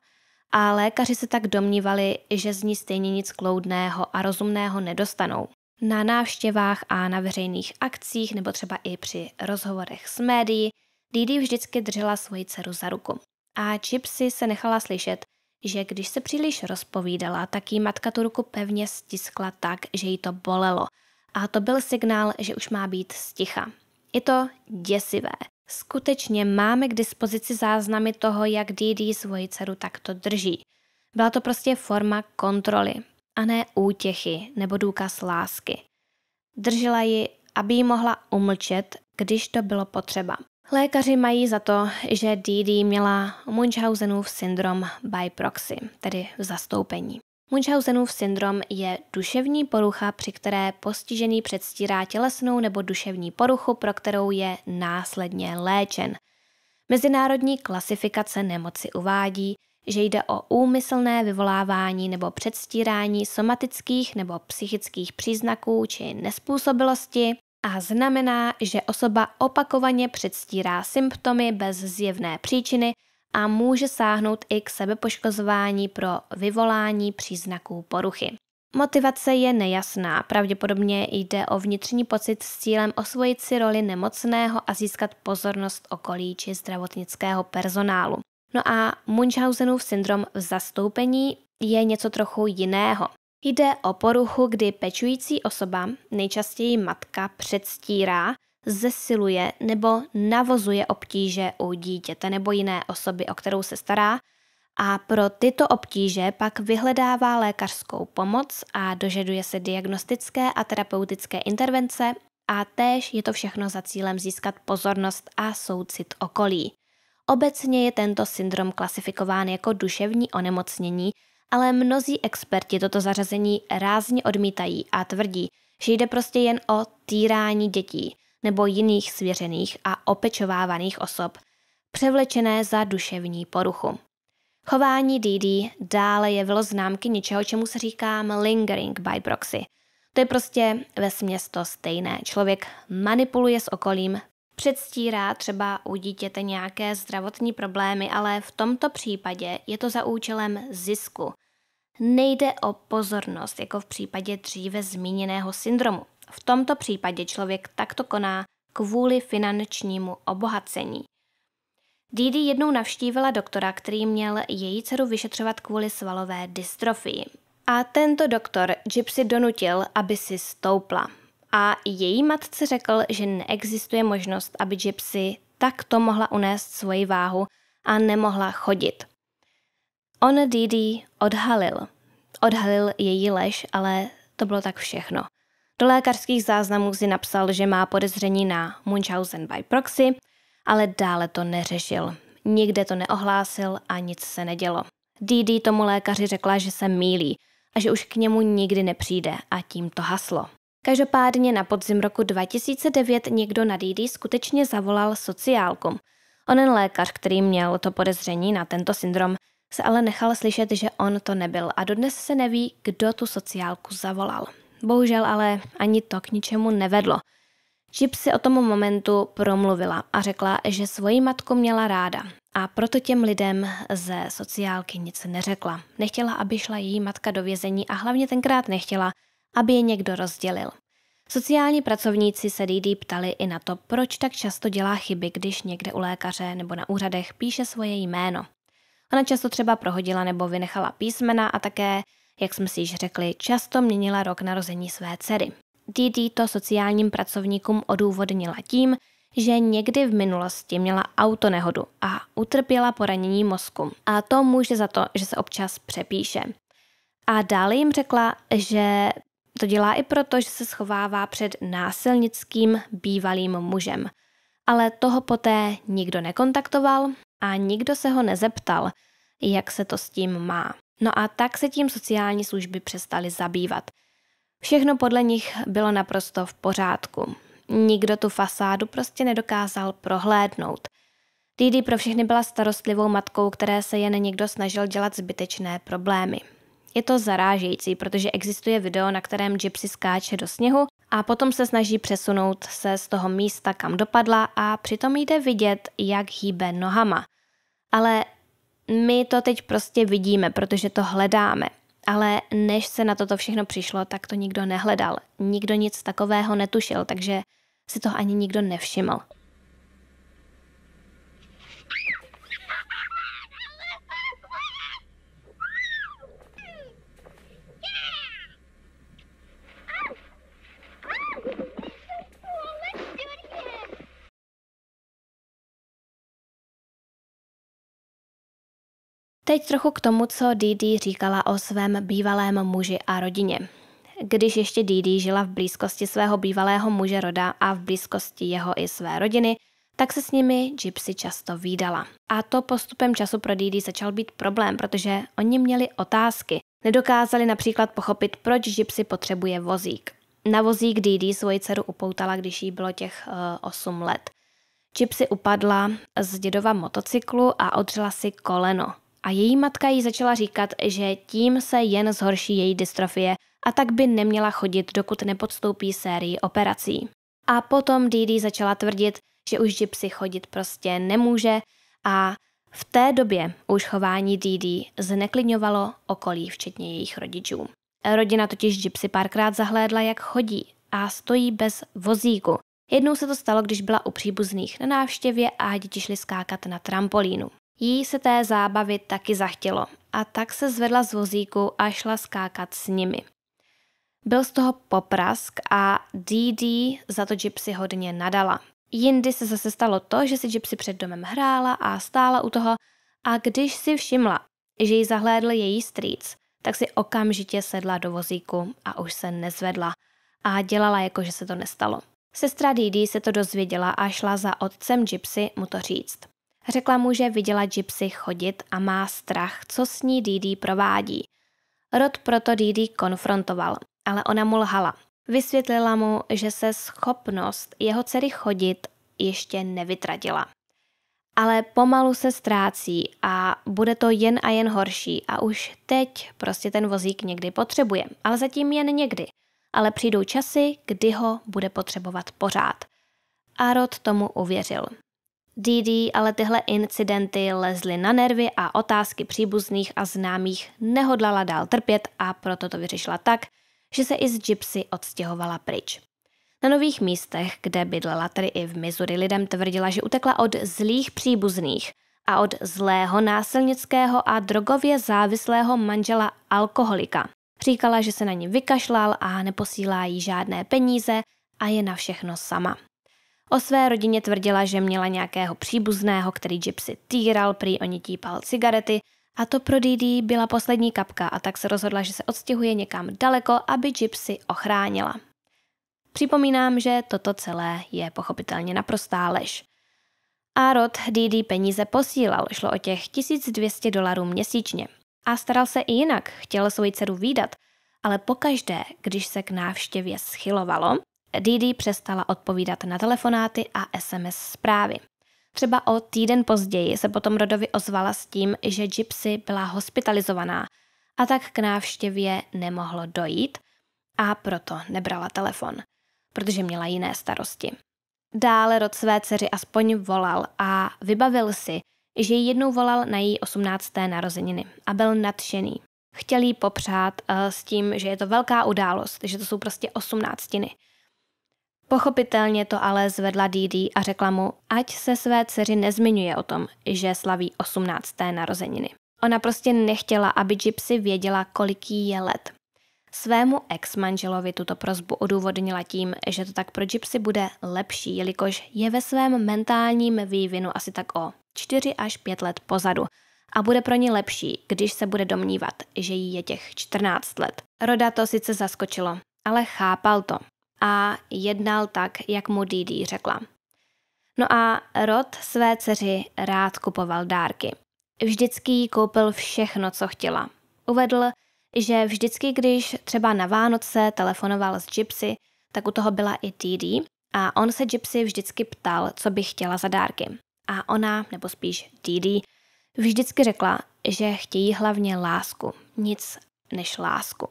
a lékaři se tak domnívali, že z ní stejně nic kloudného a rozumného nedostanou. Na návštěvách a na veřejných akcích nebo třeba i při rozhovorech s médií Didi vždycky držela svoji dceru za ruku. A Gypsy se nechala slyšet, že když se příliš rozpovídala, tak jí matka tu ruku pevně stiskla tak, že jí to bolelo. A to byl signál, že už má být sticha. Je to děsivé. Skutečně máme k dispozici záznamy toho, jak Didi svoji dceru takto drží. Byla to prostě forma kontroly a ne útěchy nebo důkaz lásky. Držela ji, aby ji mohla umlčet, když to bylo potřeba. Lékaři mají za to, že Didi měla Munchausenův syndrom by proxy, tedy v zastoupení. Munchausenův syndrom je duševní porucha, při které postižený předstírá tělesnou nebo duševní poruchu, pro kterou je následně léčen. Mezinárodní klasifikace nemoci uvádí, že jde o úmyslné vyvolávání nebo předstírání somatických nebo psychických příznaků či nespůsobilosti, a znamená, že osoba opakovaně předstírá symptomy bez zjevné příčiny a může sáhnout i k sebepoškozování pro vyvolání příznaků poruchy. Motivace je nejasná, pravděpodobně jde o vnitřní pocit s cílem osvojit si roli nemocného a získat pozornost okolí či zdravotnického personálu. No a Munchausenův syndrom v zastoupení je něco trochu jiného. Jde o poruchu, kdy pečující osoba, nejčastěji matka, předstírá, zesiluje nebo navozuje obtíže u dítěte nebo jiné osoby, o kterou se stará, a pro tyto obtíže pak vyhledává lékařskou pomoc a dožaduje se diagnostické a terapeutické intervence a též je to všechno za cílem získat pozornost a soucit okolí. Obecně je tento syndrom klasifikován jako duševní onemocnění, ale mnozí experti toto zařazení rázně odmítají a tvrdí, že jde prostě jen o týrání dětí nebo jiných svěřených a opečovávaných osob, převlečené za duševní poruchu. Chování DD dále je vilo známky něčeho, čemu se říká lingering by proxy. To je prostě ve směs to stejné. Člověk manipuluje s okolím předstírá třeba u dítěte nějaké zdravotní problémy, ale v tomto případě je to za účelem zisku. Nejde o pozornost, jako v případě dříve zmíněného syndromu. V tomto případě člověk takto koná kvůli finančnímu obohacení. Didi jednou navštívila doktora, který měl její dceru vyšetřovat kvůli svalové dystrofii. A tento doktor Gypsy donutil, aby si stoupla a její matce řekl, že neexistuje možnost, aby Gypsy takto mohla unést svoji váhu a nemohla chodit. On Didi odhalil. Odhalil její lež, ale to bylo tak všechno. Do lékařských záznamů si napsal, že má podezření na Munchausen by proxy, ale dále to neřešil. Nikde to neohlásil a nic se nedělo. Didi tomu lékaři řekla, že se mílí a že už k němu nikdy nepřijde a tím to haslo. Každopádně na podzim roku 2009 někdo na Didi skutečně zavolal sociálku. Onen lékař, který měl to podezření na tento syndrom, se ale nechal slyšet, že on to nebyl a dodnes se neví, kdo tu sociálku zavolal. Bohužel ale ani to k ničemu nevedlo. si o tom momentu promluvila a řekla, že svoji matku měla ráda a proto těm lidem ze sociálky nic neřekla. Nechtěla, aby šla její matka do vězení a hlavně tenkrát nechtěla, aby je někdo rozdělil. Sociální pracovníci se DD ptali i na to, proč tak často dělá chyby, když někde u lékaře nebo na úřadech píše svoje jméno. Ona často třeba prohodila nebo vynechala písmena a také, jak jsme si již řekli, často měnila rok narození své dcery. DD to sociálním pracovníkům odůvodnila tím, že někdy v minulosti měla autonehodu a utrpěla poranění mozku. A to může za to, že se občas přepíše. A dále jim řekla, že to dělá i proto, že se schovává před násilnickým bývalým mužem. Ale toho poté nikdo nekontaktoval a nikdo se ho nezeptal, jak se to s tím má. No a tak se tím sociální služby přestaly zabývat. Všechno podle nich bylo naprosto v pořádku. Nikdo tu fasádu prostě nedokázal prohlédnout. Didi pro všechny byla starostlivou matkou, které se jen někdo snažil dělat zbytečné problémy. Je to zarážející, protože existuje video, na kterém Gypsy skáče do sněhu a potom se snaží přesunout se z toho místa, kam dopadla a přitom jde vidět, jak hýbe nohama. Ale my to teď prostě vidíme, protože to hledáme. Ale než se na toto všechno přišlo, tak to nikdo nehledal. Nikdo nic takového netušil, takže si to ani nikdo nevšiml. Teď trochu k tomu, co Didi říkala o svém bývalém muži a rodině. Když ještě Didi žila v blízkosti svého bývalého muže Roda a v blízkosti jeho i své rodiny, tak se s nimi Gypsy často výdala. A to postupem času pro Didi začal být problém, protože oni měli otázky. Nedokázali například pochopit, proč Gypsy potřebuje vozík. Na vozík Didi svoji dceru upoutala, když jí bylo těch uh, eh, 8 let. Gypsy upadla z dědova motocyklu a odřela si koleno a její matka jí začala říkat, že tím se jen zhorší její dystrofie a tak by neměla chodit, dokud nepodstoupí sérii operací. A potom Didi začala tvrdit, že už gypsy chodit prostě nemůže a v té době už chování Didi zneklidňovalo okolí, včetně jejich rodičů. Rodina totiž gypsy párkrát zahlédla, jak chodí a stojí bez vozíku. Jednou se to stalo, když byla u příbuzných na návštěvě a děti šly skákat na trampolínu. Jí se té zábavy taky zachtělo a tak se zvedla z vozíku a šla skákat s nimi. Byl z toho poprask a Dee za to Gypsy hodně nadala. Jindy se zase stalo to, že si Gypsy před domem hrála a stála u toho a když si všimla, že ji zahlédl její strýc, tak si okamžitě sedla do vozíku a už se nezvedla a dělala jako, že se to nestalo. Sestra Didi se to dozvěděla a šla za otcem Gypsy mu to říct. Řekla mu, že viděla Gypsy chodit a má strach, co s ní Didi provádí. Rod proto Didi konfrontoval, ale ona mu lhala. Vysvětlila mu, že se schopnost jeho dcery chodit ještě nevytratila. Ale pomalu se ztrácí a bude to jen a jen horší a už teď prostě ten vozík někdy potřebuje, ale zatím jen někdy. Ale přijdou časy, kdy ho bude potřebovat pořád. A Rod tomu uvěřil. Didi ale tyhle incidenty lezly na nervy a otázky příbuzných a známých nehodlala dál trpět a proto to vyřešila tak, že se i z Gypsy odstěhovala pryč. Na nových místech, kde bydlela tedy i v Missouri, lidem tvrdila, že utekla od zlých příbuzných a od zlého násilnického a drogově závislého manžela alkoholika. Říkala, že se na ní vykašlal a neposílá jí žádné peníze a je na všechno sama. O své rodině tvrdila, že měla nějakého příbuzného, který gypsy týral, prý oni típal cigarety a to pro Didi byla poslední kapka a tak se rozhodla, že se odstěhuje někam daleko, aby gypsy ochránila. Připomínám, že toto celé je pochopitelně naprostá lež. A rod Didi peníze posílal, šlo o těch 1200 dolarů měsíčně. A staral se i jinak, chtěl svoji dceru výdat, ale pokaždé, když se k návštěvě schylovalo, Didi přestala odpovídat na telefonáty a SMS zprávy. Třeba o týden později se potom Rodovi ozvala s tím, že Gypsy byla hospitalizovaná a tak k návštěvě nemohlo dojít a proto nebrala telefon, protože měla jiné starosti. Dále Rod své dceři aspoň volal a vybavil si, že ji jednou volal na její 18. narozeniny a byl nadšený. Chtěl jí popřát uh, s tím, že je to velká událost, že to jsou prostě osmnáctiny Pochopitelně to ale zvedla Didi a řekla mu, ať se své dceři nezmiňuje o tom, že slaví 18. narozeniny. Ona prostě nechtěla, aby Gypsy věděla, kolik jí je let. Svému ex-manželovi tuto prozbu odůvodnila tím, že to tak pro Gypsy bude lepší, jelikož je ve svém mentálním vývinu asi tak o 4 až 5 let pozadu a bude pro ní lepší, když se bude domnívat, že jí je těch 14 let. Roda to sice zaskočilo, ale chápal to a jednal tak, jak mu Didi řekla. No a Rod své dceři rád kupoval dárky. Vždycky jí koupil všechno, co chtěla. Uvedl, že vždycky, když třeba na Vánoce telefonoval s Gypsy, tak u toho byla i TD a on se Gypsy vždycky ptal, co by chtěla za dárky. A ona, nebo spíš TD, vždycky řekla, že chtějí hlavně lásku, nic než lásku.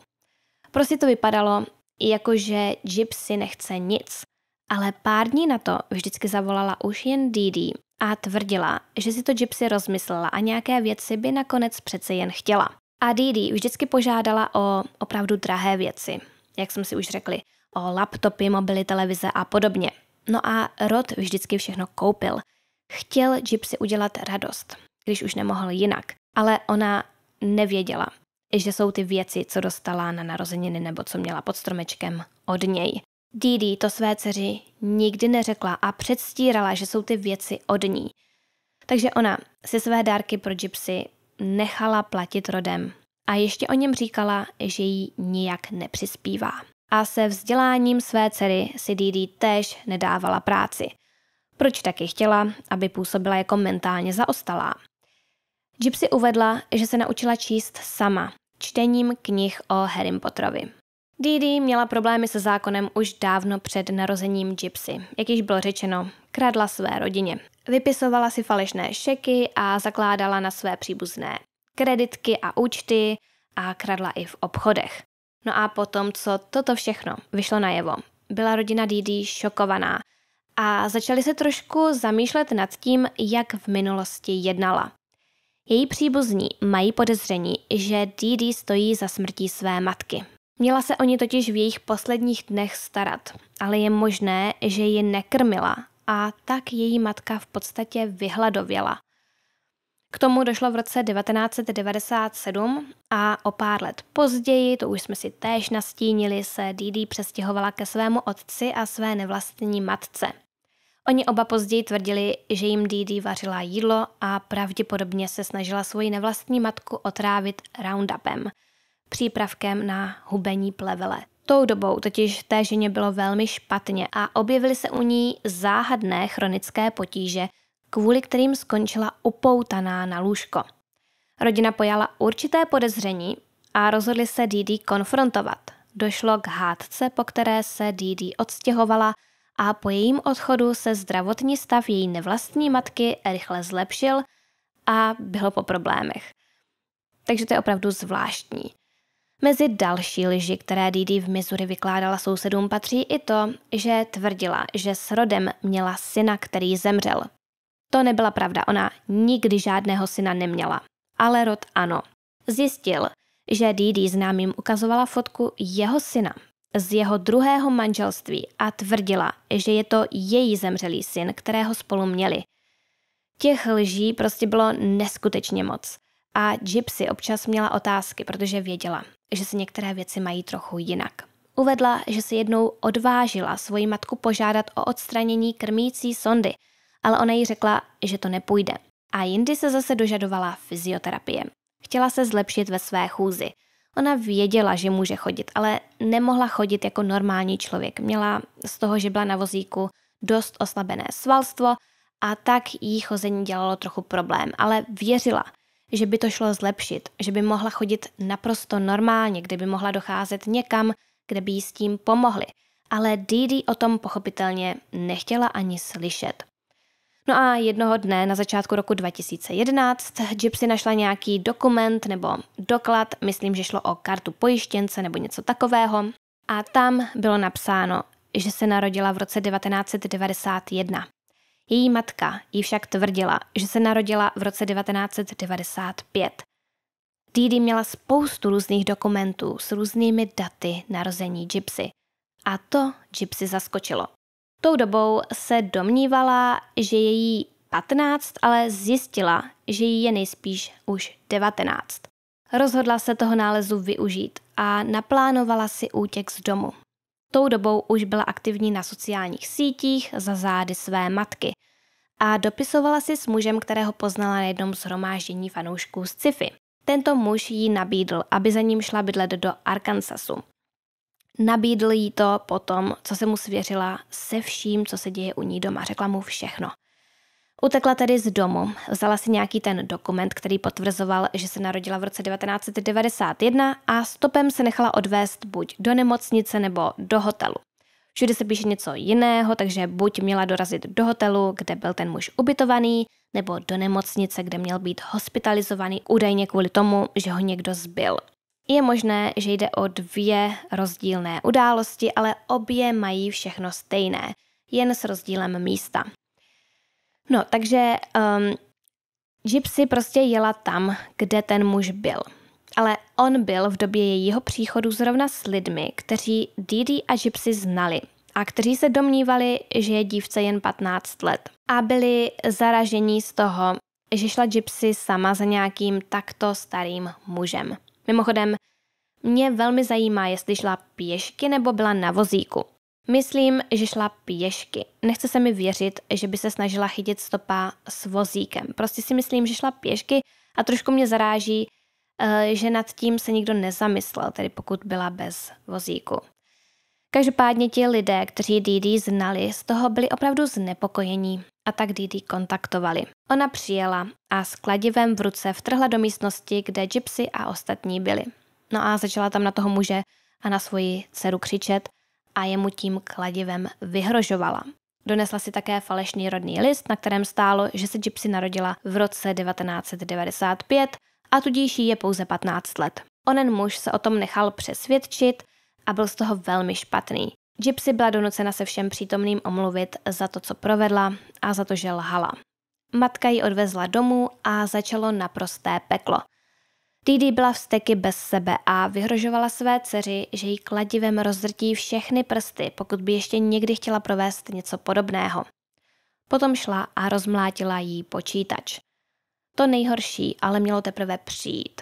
Prostě to vypadalo, Jakože Gypsy nechce nic. Ale pár dní na to vždycky zavolala už jen Didi a tvrdila, že si to Gypsy rozmyslela a nějaké věci by nakonec přece jen chtěla. A Didi vždycky požádala o opravdu drahé věci, jak jsme si už řekli, o laptopy, mobily, televize a podobně. No a Rod vždycky všechno koupil. Chtěl Gypsy udělat radost, když už nemohl jinak, ale ona nevěděla, že jsou ty věci, co dostala na narozeniny nebo co měla pod stromečkem od něj. Didi to své dceři nikdy neřekla a předstírala, že jsou ty věci od ní. Takže ona si své dárky pro Gypsy nechala platit rodem a ještě o něm říkala, že jí nijak nepřispívá. A se vzděláním své dcery si Didi též nedávala práci. Proč taky chtěla, aby působila jako mentálně zaostalá? Gypsy uvedla, že se naučila číst sama, čtením knih o Harry Potterovi. Didi měla problémy se zákonem už dávno před narozením Gypsy. Jak již bylo řečeno, kradla své rodině. Vypisovala si falešné šeky a zakládala na své příbuzné kreditky a účty a kradla i v obchodech. No a potom, co toto všechno vyšlo najevo, byla rodina Didi šokovaná a začali se trošku zamýšlet nad tím, jak v minulosti jednala. Její příbuzní mají podezření, že Didi stojí za smrtí své matky. Měla se o ní totiž v jejich posledních dnech starat, ale je možné, že ji nekrmila a tak její matka v podstatě vyhladověla. K tomu došlo v roce 1997 a o pár let později, to už jsme si též nastínili, se Didi přestěhovala ke svému otci a své nevlastní matce – Oni oba později tvrdili, že jim Didi vařila jídlo a pravděpodobně se snažila svoji nevlastní matku otrávit Roundupem, přípravkem na hubení plevele. Tou dobou totiž té ženě bylo velmi špatně a objevily se u ní záhadné chronické potíže, kvůli kterým skončila upoutaná na lůžko. Rodina pojala určité podezření a rozhodli se Didi konfrontovat. Došlo k hádce, po které se Didi odstěhovala – a po jejím odchodu se zdravotní stav její nevlastní matky rychle zlepšil a bylo po problémech. Takže to je opravdu zvláštní. Mezi další lži, které Didi v Missouri vykládala sousedům, patří i to, že tvrdila, že s rodem měla syna, který zemřel. To nebyla pravda, ona nikdy žádného syna neměla. Ale rod ano. Zjistil, že Didi známým ukazovala fotku jeho syna, z jeho druhého manželství a tvrdila, že je to její zemřelý syn, kterého spolu měli. Těch lží prostě bylo neskutečně moc. A Gypsy občas měla otázky, protože věděla, že se některé věci mají trochu jinak. Uvedla, že se jednou odvážila svoji matku požádat o odstranění krmící sondy, ale ona jí řekla, že to nepůjde. A jindy se zase dožadovala fyzioterapie. Chtěla se zlepšit ve své chůzi – Ona věděla, že může chodit, ale nemohla chodit jako normální člověk. Měla z toho, že byla na vozíku, dost oslabené svalstvo a tak jí chození dělalo trochu problém, ale věřila, že by to šlo zlepšit, že by mohla chodit naprosto normálně, kdyby mohla docházet někam, kde by jí s tím pomohli. Ale Didi o tom pochopitelně nechtěla ani slyšet. No a jednoho dne na začátku roku 2011 Gypsy našla nějaký dokument nebo doklad, myslím, že šlo o kartu pojištěnce nebo něco takového. A tam bylo napsáno, že se narodila v roce 1991. Její matka jí však tvrdila, že se narodila v roce 1995. Didi měla spoustu různých dokumentů s různými daty narození Gypsy. A to Gypsy zaskočilo. Tou dobou se domnívala, že je jí 15, ale zjistila, že jí je nejspíš už 19. Rozhodla se toho nálezu využít a naplánovala si útěk z domu. Tou dobou už byla aktivní na sociálních sítích za zády své matky a dopisovala si s mužem, kterého poznala na jednom zhromáždění fanoušků z sci Tento muž jí nabídl, aby za ním šla bydlet do Arkansasu. Nabídl jí to potom, co se mu svěřila, se vším, co se děje u ní doma. Řekla mu všechno. Utekla tedy z domu, vzala si nějaký ten dokument, který potvrzoval, že se narodila v roce 1991 a stopem se nechala odvést buď do nemocnice nebo do hotelu. Všude se píše něco jiného, takže buď měla dorazit do hotelu, kde byl ten muž ubytovaný, nebo do nemocnice, kde měl být hospitalizovaný údajně kvůli tomu, že ho někdo zbyl. Je možné, že jde o dvě rozdílné události, ale obě mají všechno stejné, jen s rozdílem místa. No, takže um, Gypsy prostě jela tam, kde ten muž byl. Ale on byl v době jejího příchodu zrovna s lidmi, kteří Didi a Gypsy znali a kteří se domnívali, že je dívce jen 15 let a byli zaraženi z toho, že šla Gypsy sama za nějakým takto starým mužem. Mimochodem, mě velmi zajímá, jestli šla pěšky nebo byla na vozíku. Myslím, že šla pěšky. Nechce se mi věřit, že by se snažila chytit stopa s vozíkem. Prostě si myslím, že šla pěšky a trošku mě zaráží, eh, že nad tím se nikdo nezamyslel, tedy pokud byla bez vozíku. Každopádně ti lidé, kteří DD znali, z toho byli opravdu znepokojení a tak Didi kontaktovali. Ona přijela a s kladivem v ruce vtrhla do místnosti, kde Gypsy a ostatní byli. No a začala tam na toho muže a na svoji dceru křičet a jemu tím kladivem vyhrožovala. Donesla si také falešný rodný list, na kterém stálo, že se Gypsy narodila v roce 1995 a tudíž jí je pouze 15 let. Onen muž se o tom nechal přesvědčit a byl z toho velmi špatný. Gypsy byla donucena se všem přítomným omluvit za to, co provedla a za to, že lhala. Matka ji odvezla domů a začalo naprosté peklo. Didi byla v steky bez sebe a vyhrožovala své dceři, že jí kladivem rozdrtí všechny prsty, pokud by ještě někdy chtěla provést něco podobného. Potom šla a rozmlátila jí počítač. To nejhorší ale mělo teprve přijít.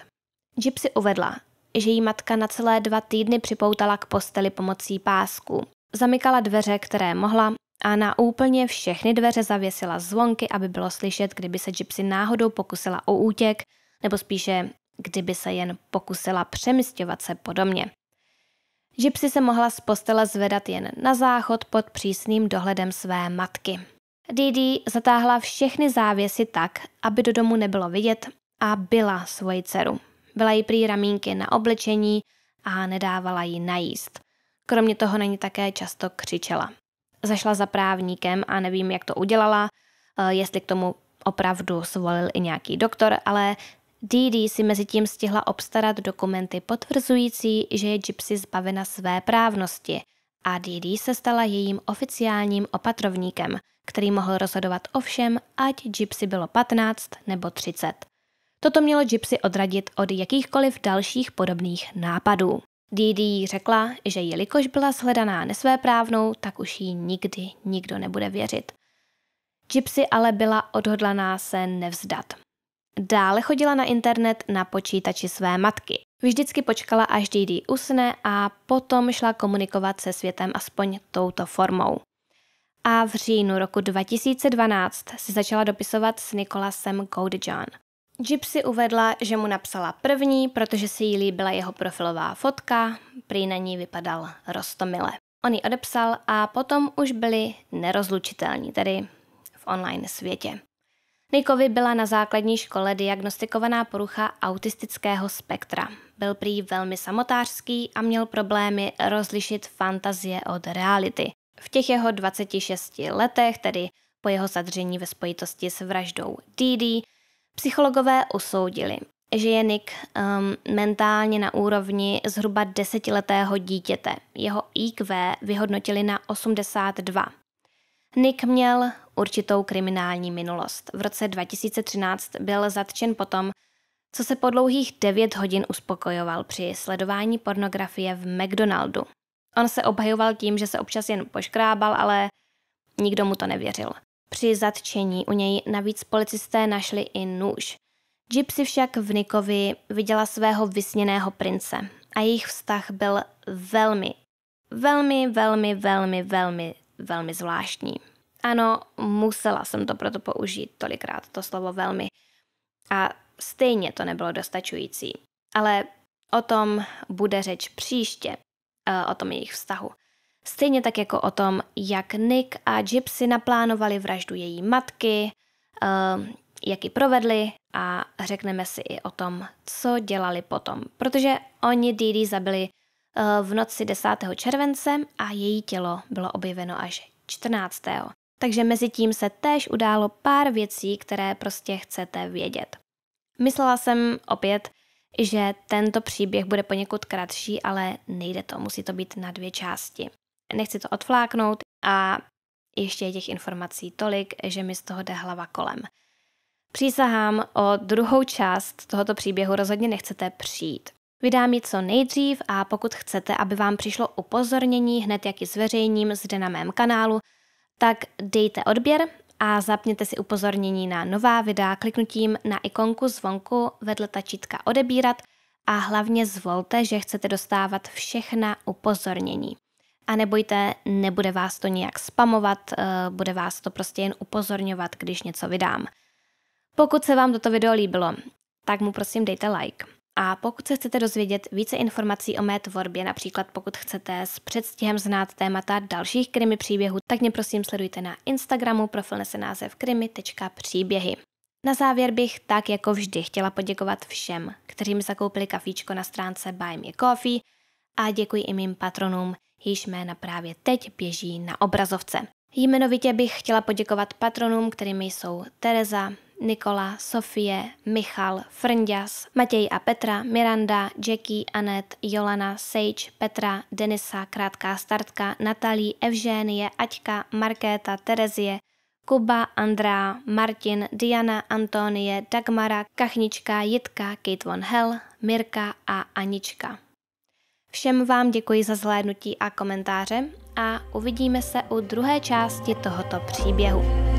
Gypsy uvedla, že jí matka na celé dva týdny připoutala k posteli pomocí pásku. Zamykala dveře, které mohla, a na úplně všechny dveře zavěsila zvonky, aby bylo slyšet, kdyby se Gypsy náhodou pokusila o útěk, nebo spíše, kdyby se jen pokusila přemysťovat se podobně. Gypsy se mohla z postele zvedat jen na záchod pod přísným dohledem své matky. Didi zatáhla všechny závěsy tak, aby do domu nebylo vidět a byla svoji dceru. Byla jí prý ramínky na oblečení a nedávala jí najíst. Kromě toho na ní také často křičela. Zašla za právníkem a nevím, jak to udělala, eh, jestli k tomu opravdu svolil i nějaký doktor, ale Didi si mezi tím stihla obstarat dokumenty potvrzující, že je Gypsy zbavena své právnosti a Didi se stala jejím oficiálním opatrovníkem, který mohl rozhodovat o všem, ať Gypsy bylo 15 nebo 30. Toto mělo Gypsy odradit od jakýchkoliv dalších podobných nápadů. Didi řekla, že jelikož byla shledaná nesvéprávnou, tak už jí nikdy nikdo nebude věřit. Gypsy ale byla odhodlaná se nevzdat. Dále chodila na internet na počítači své matky. Vždycky počkala, až Didi usne a potom šla komunikovat se světem aspoň touto formou. A v říjnu roku 2012 si začala dopisovat s Nikolasem Goldjohn – Gypsy uvedla, že mu napsala první, protože se jí líbila jeho profilová fotka, prý na ní vypadal rostomile. On ji odepsal a potom už byli nerozlučitelní, tedy v online světě. Nikovi byla na základní škole diagnostikovaná porucha autistického spektra. Byl prý velmi samotářský a měl problémy rozlišit fantazie od reality. V těch jeho 26 letech, tedy po jeho zadření ve spojitosti s vraždou Didi, Psychologové usoudili, že je Nick um, mentálně na úrovni zhruba desetiletého dítěte. Jeho IQ vyhodnotili na 82. Nick měl určitou kriminální minulost. V roce 2013 byl zatčen potom, co se po dlouhých 9 hodin uspokojoval při sledování pornografie v McDonaldu. On se obhajoval tím, že se občas jen poškrábal, ale nikdo mu to nevěřil. Při zatčení u něj navíc policisté našli i nůž. Gypsy však v Nikovi viděla svého vysněného prince a jejich vztah byl velmi, velmi, velmi, velmi, velmi, velmi zvláštní. Ano, musela jsem to proto použít tolikrát, to slovo velmi. A stejně to nebylo dostačující. Ale o tom bude řeč příště, eh, o tom jejich vztahu. Stejně tak jako o tom, jak Nick a Gypsy naplánovali vraždu její matky, ehm, jak ji provedli a řekneme si i o tom, co dělali potom. Protože oni Dee zabili eh, v noci 10. července a její tělo bylo objeveno až 14. Takže mezi tím se též událo pár věcí, které prostě chcete vědět. Myslela jsem opět, že tento příběh bude poněkud kratší, ale nejde to, musí to být na dvě části nechci to odfláknout a ještě je těch informací tolik, že mi z toho jde hlava kolem. Přísahám o druhou část tohoto příběhu rozhodně nechcete přijít. Vydám ji co nejdřív a pokud chcete, aby vám přišlo upozornění hned jak ji zveřejním zde na mém kanálu, tak dejte odběr a zapněte si upozornění na nová videa kliknutím na ikonku zvonku vedle tačítka odebírat a hlavně zvolte, že chcete dostávat všechna upozornění. A nebojte, nebude vás to nějak spamovat, eh, bude vás to prostě jen upozorňovat, když něco vydám. Pokud se vám toto video líbilo, tak mu prosím dejte like. A pokud se chcete dozvědět více informací o mé tvorbě, například pokud chcete s předstihem znát témata dalších krimi příběhů, tak mě prosím sledujte na Instagramu, profil nese název krimi.příběhy. Na závěr bych tak jako vždy chtěla poděkovat všem, kteří mi zakoupili kafíčko na stránce Buy Me Coffee a děkuji i mým patronům jejíž jména právě teď běží na obrazovce. Jmenovitě bych chtěla poděkovat patronům, kterými jsou Tereza, Nikola, Sofie, Michal, Frndias, Matěj a Petra, Miranda, Jackie, Anet, Jolana, Sage, Petra, Denisa, Krátká startka, Natalí, Evžénie, Aťka, Markéta, Terezie, Kuba, Andrá, Martin, Diana, Antonie, Dagmara, Kachnička, Jitka, Kate von Hell, Mirka a Anička. Všem vám děkuji za zhlédnutí a komentáře a uvidíme se u druhé části tohoto příběhu.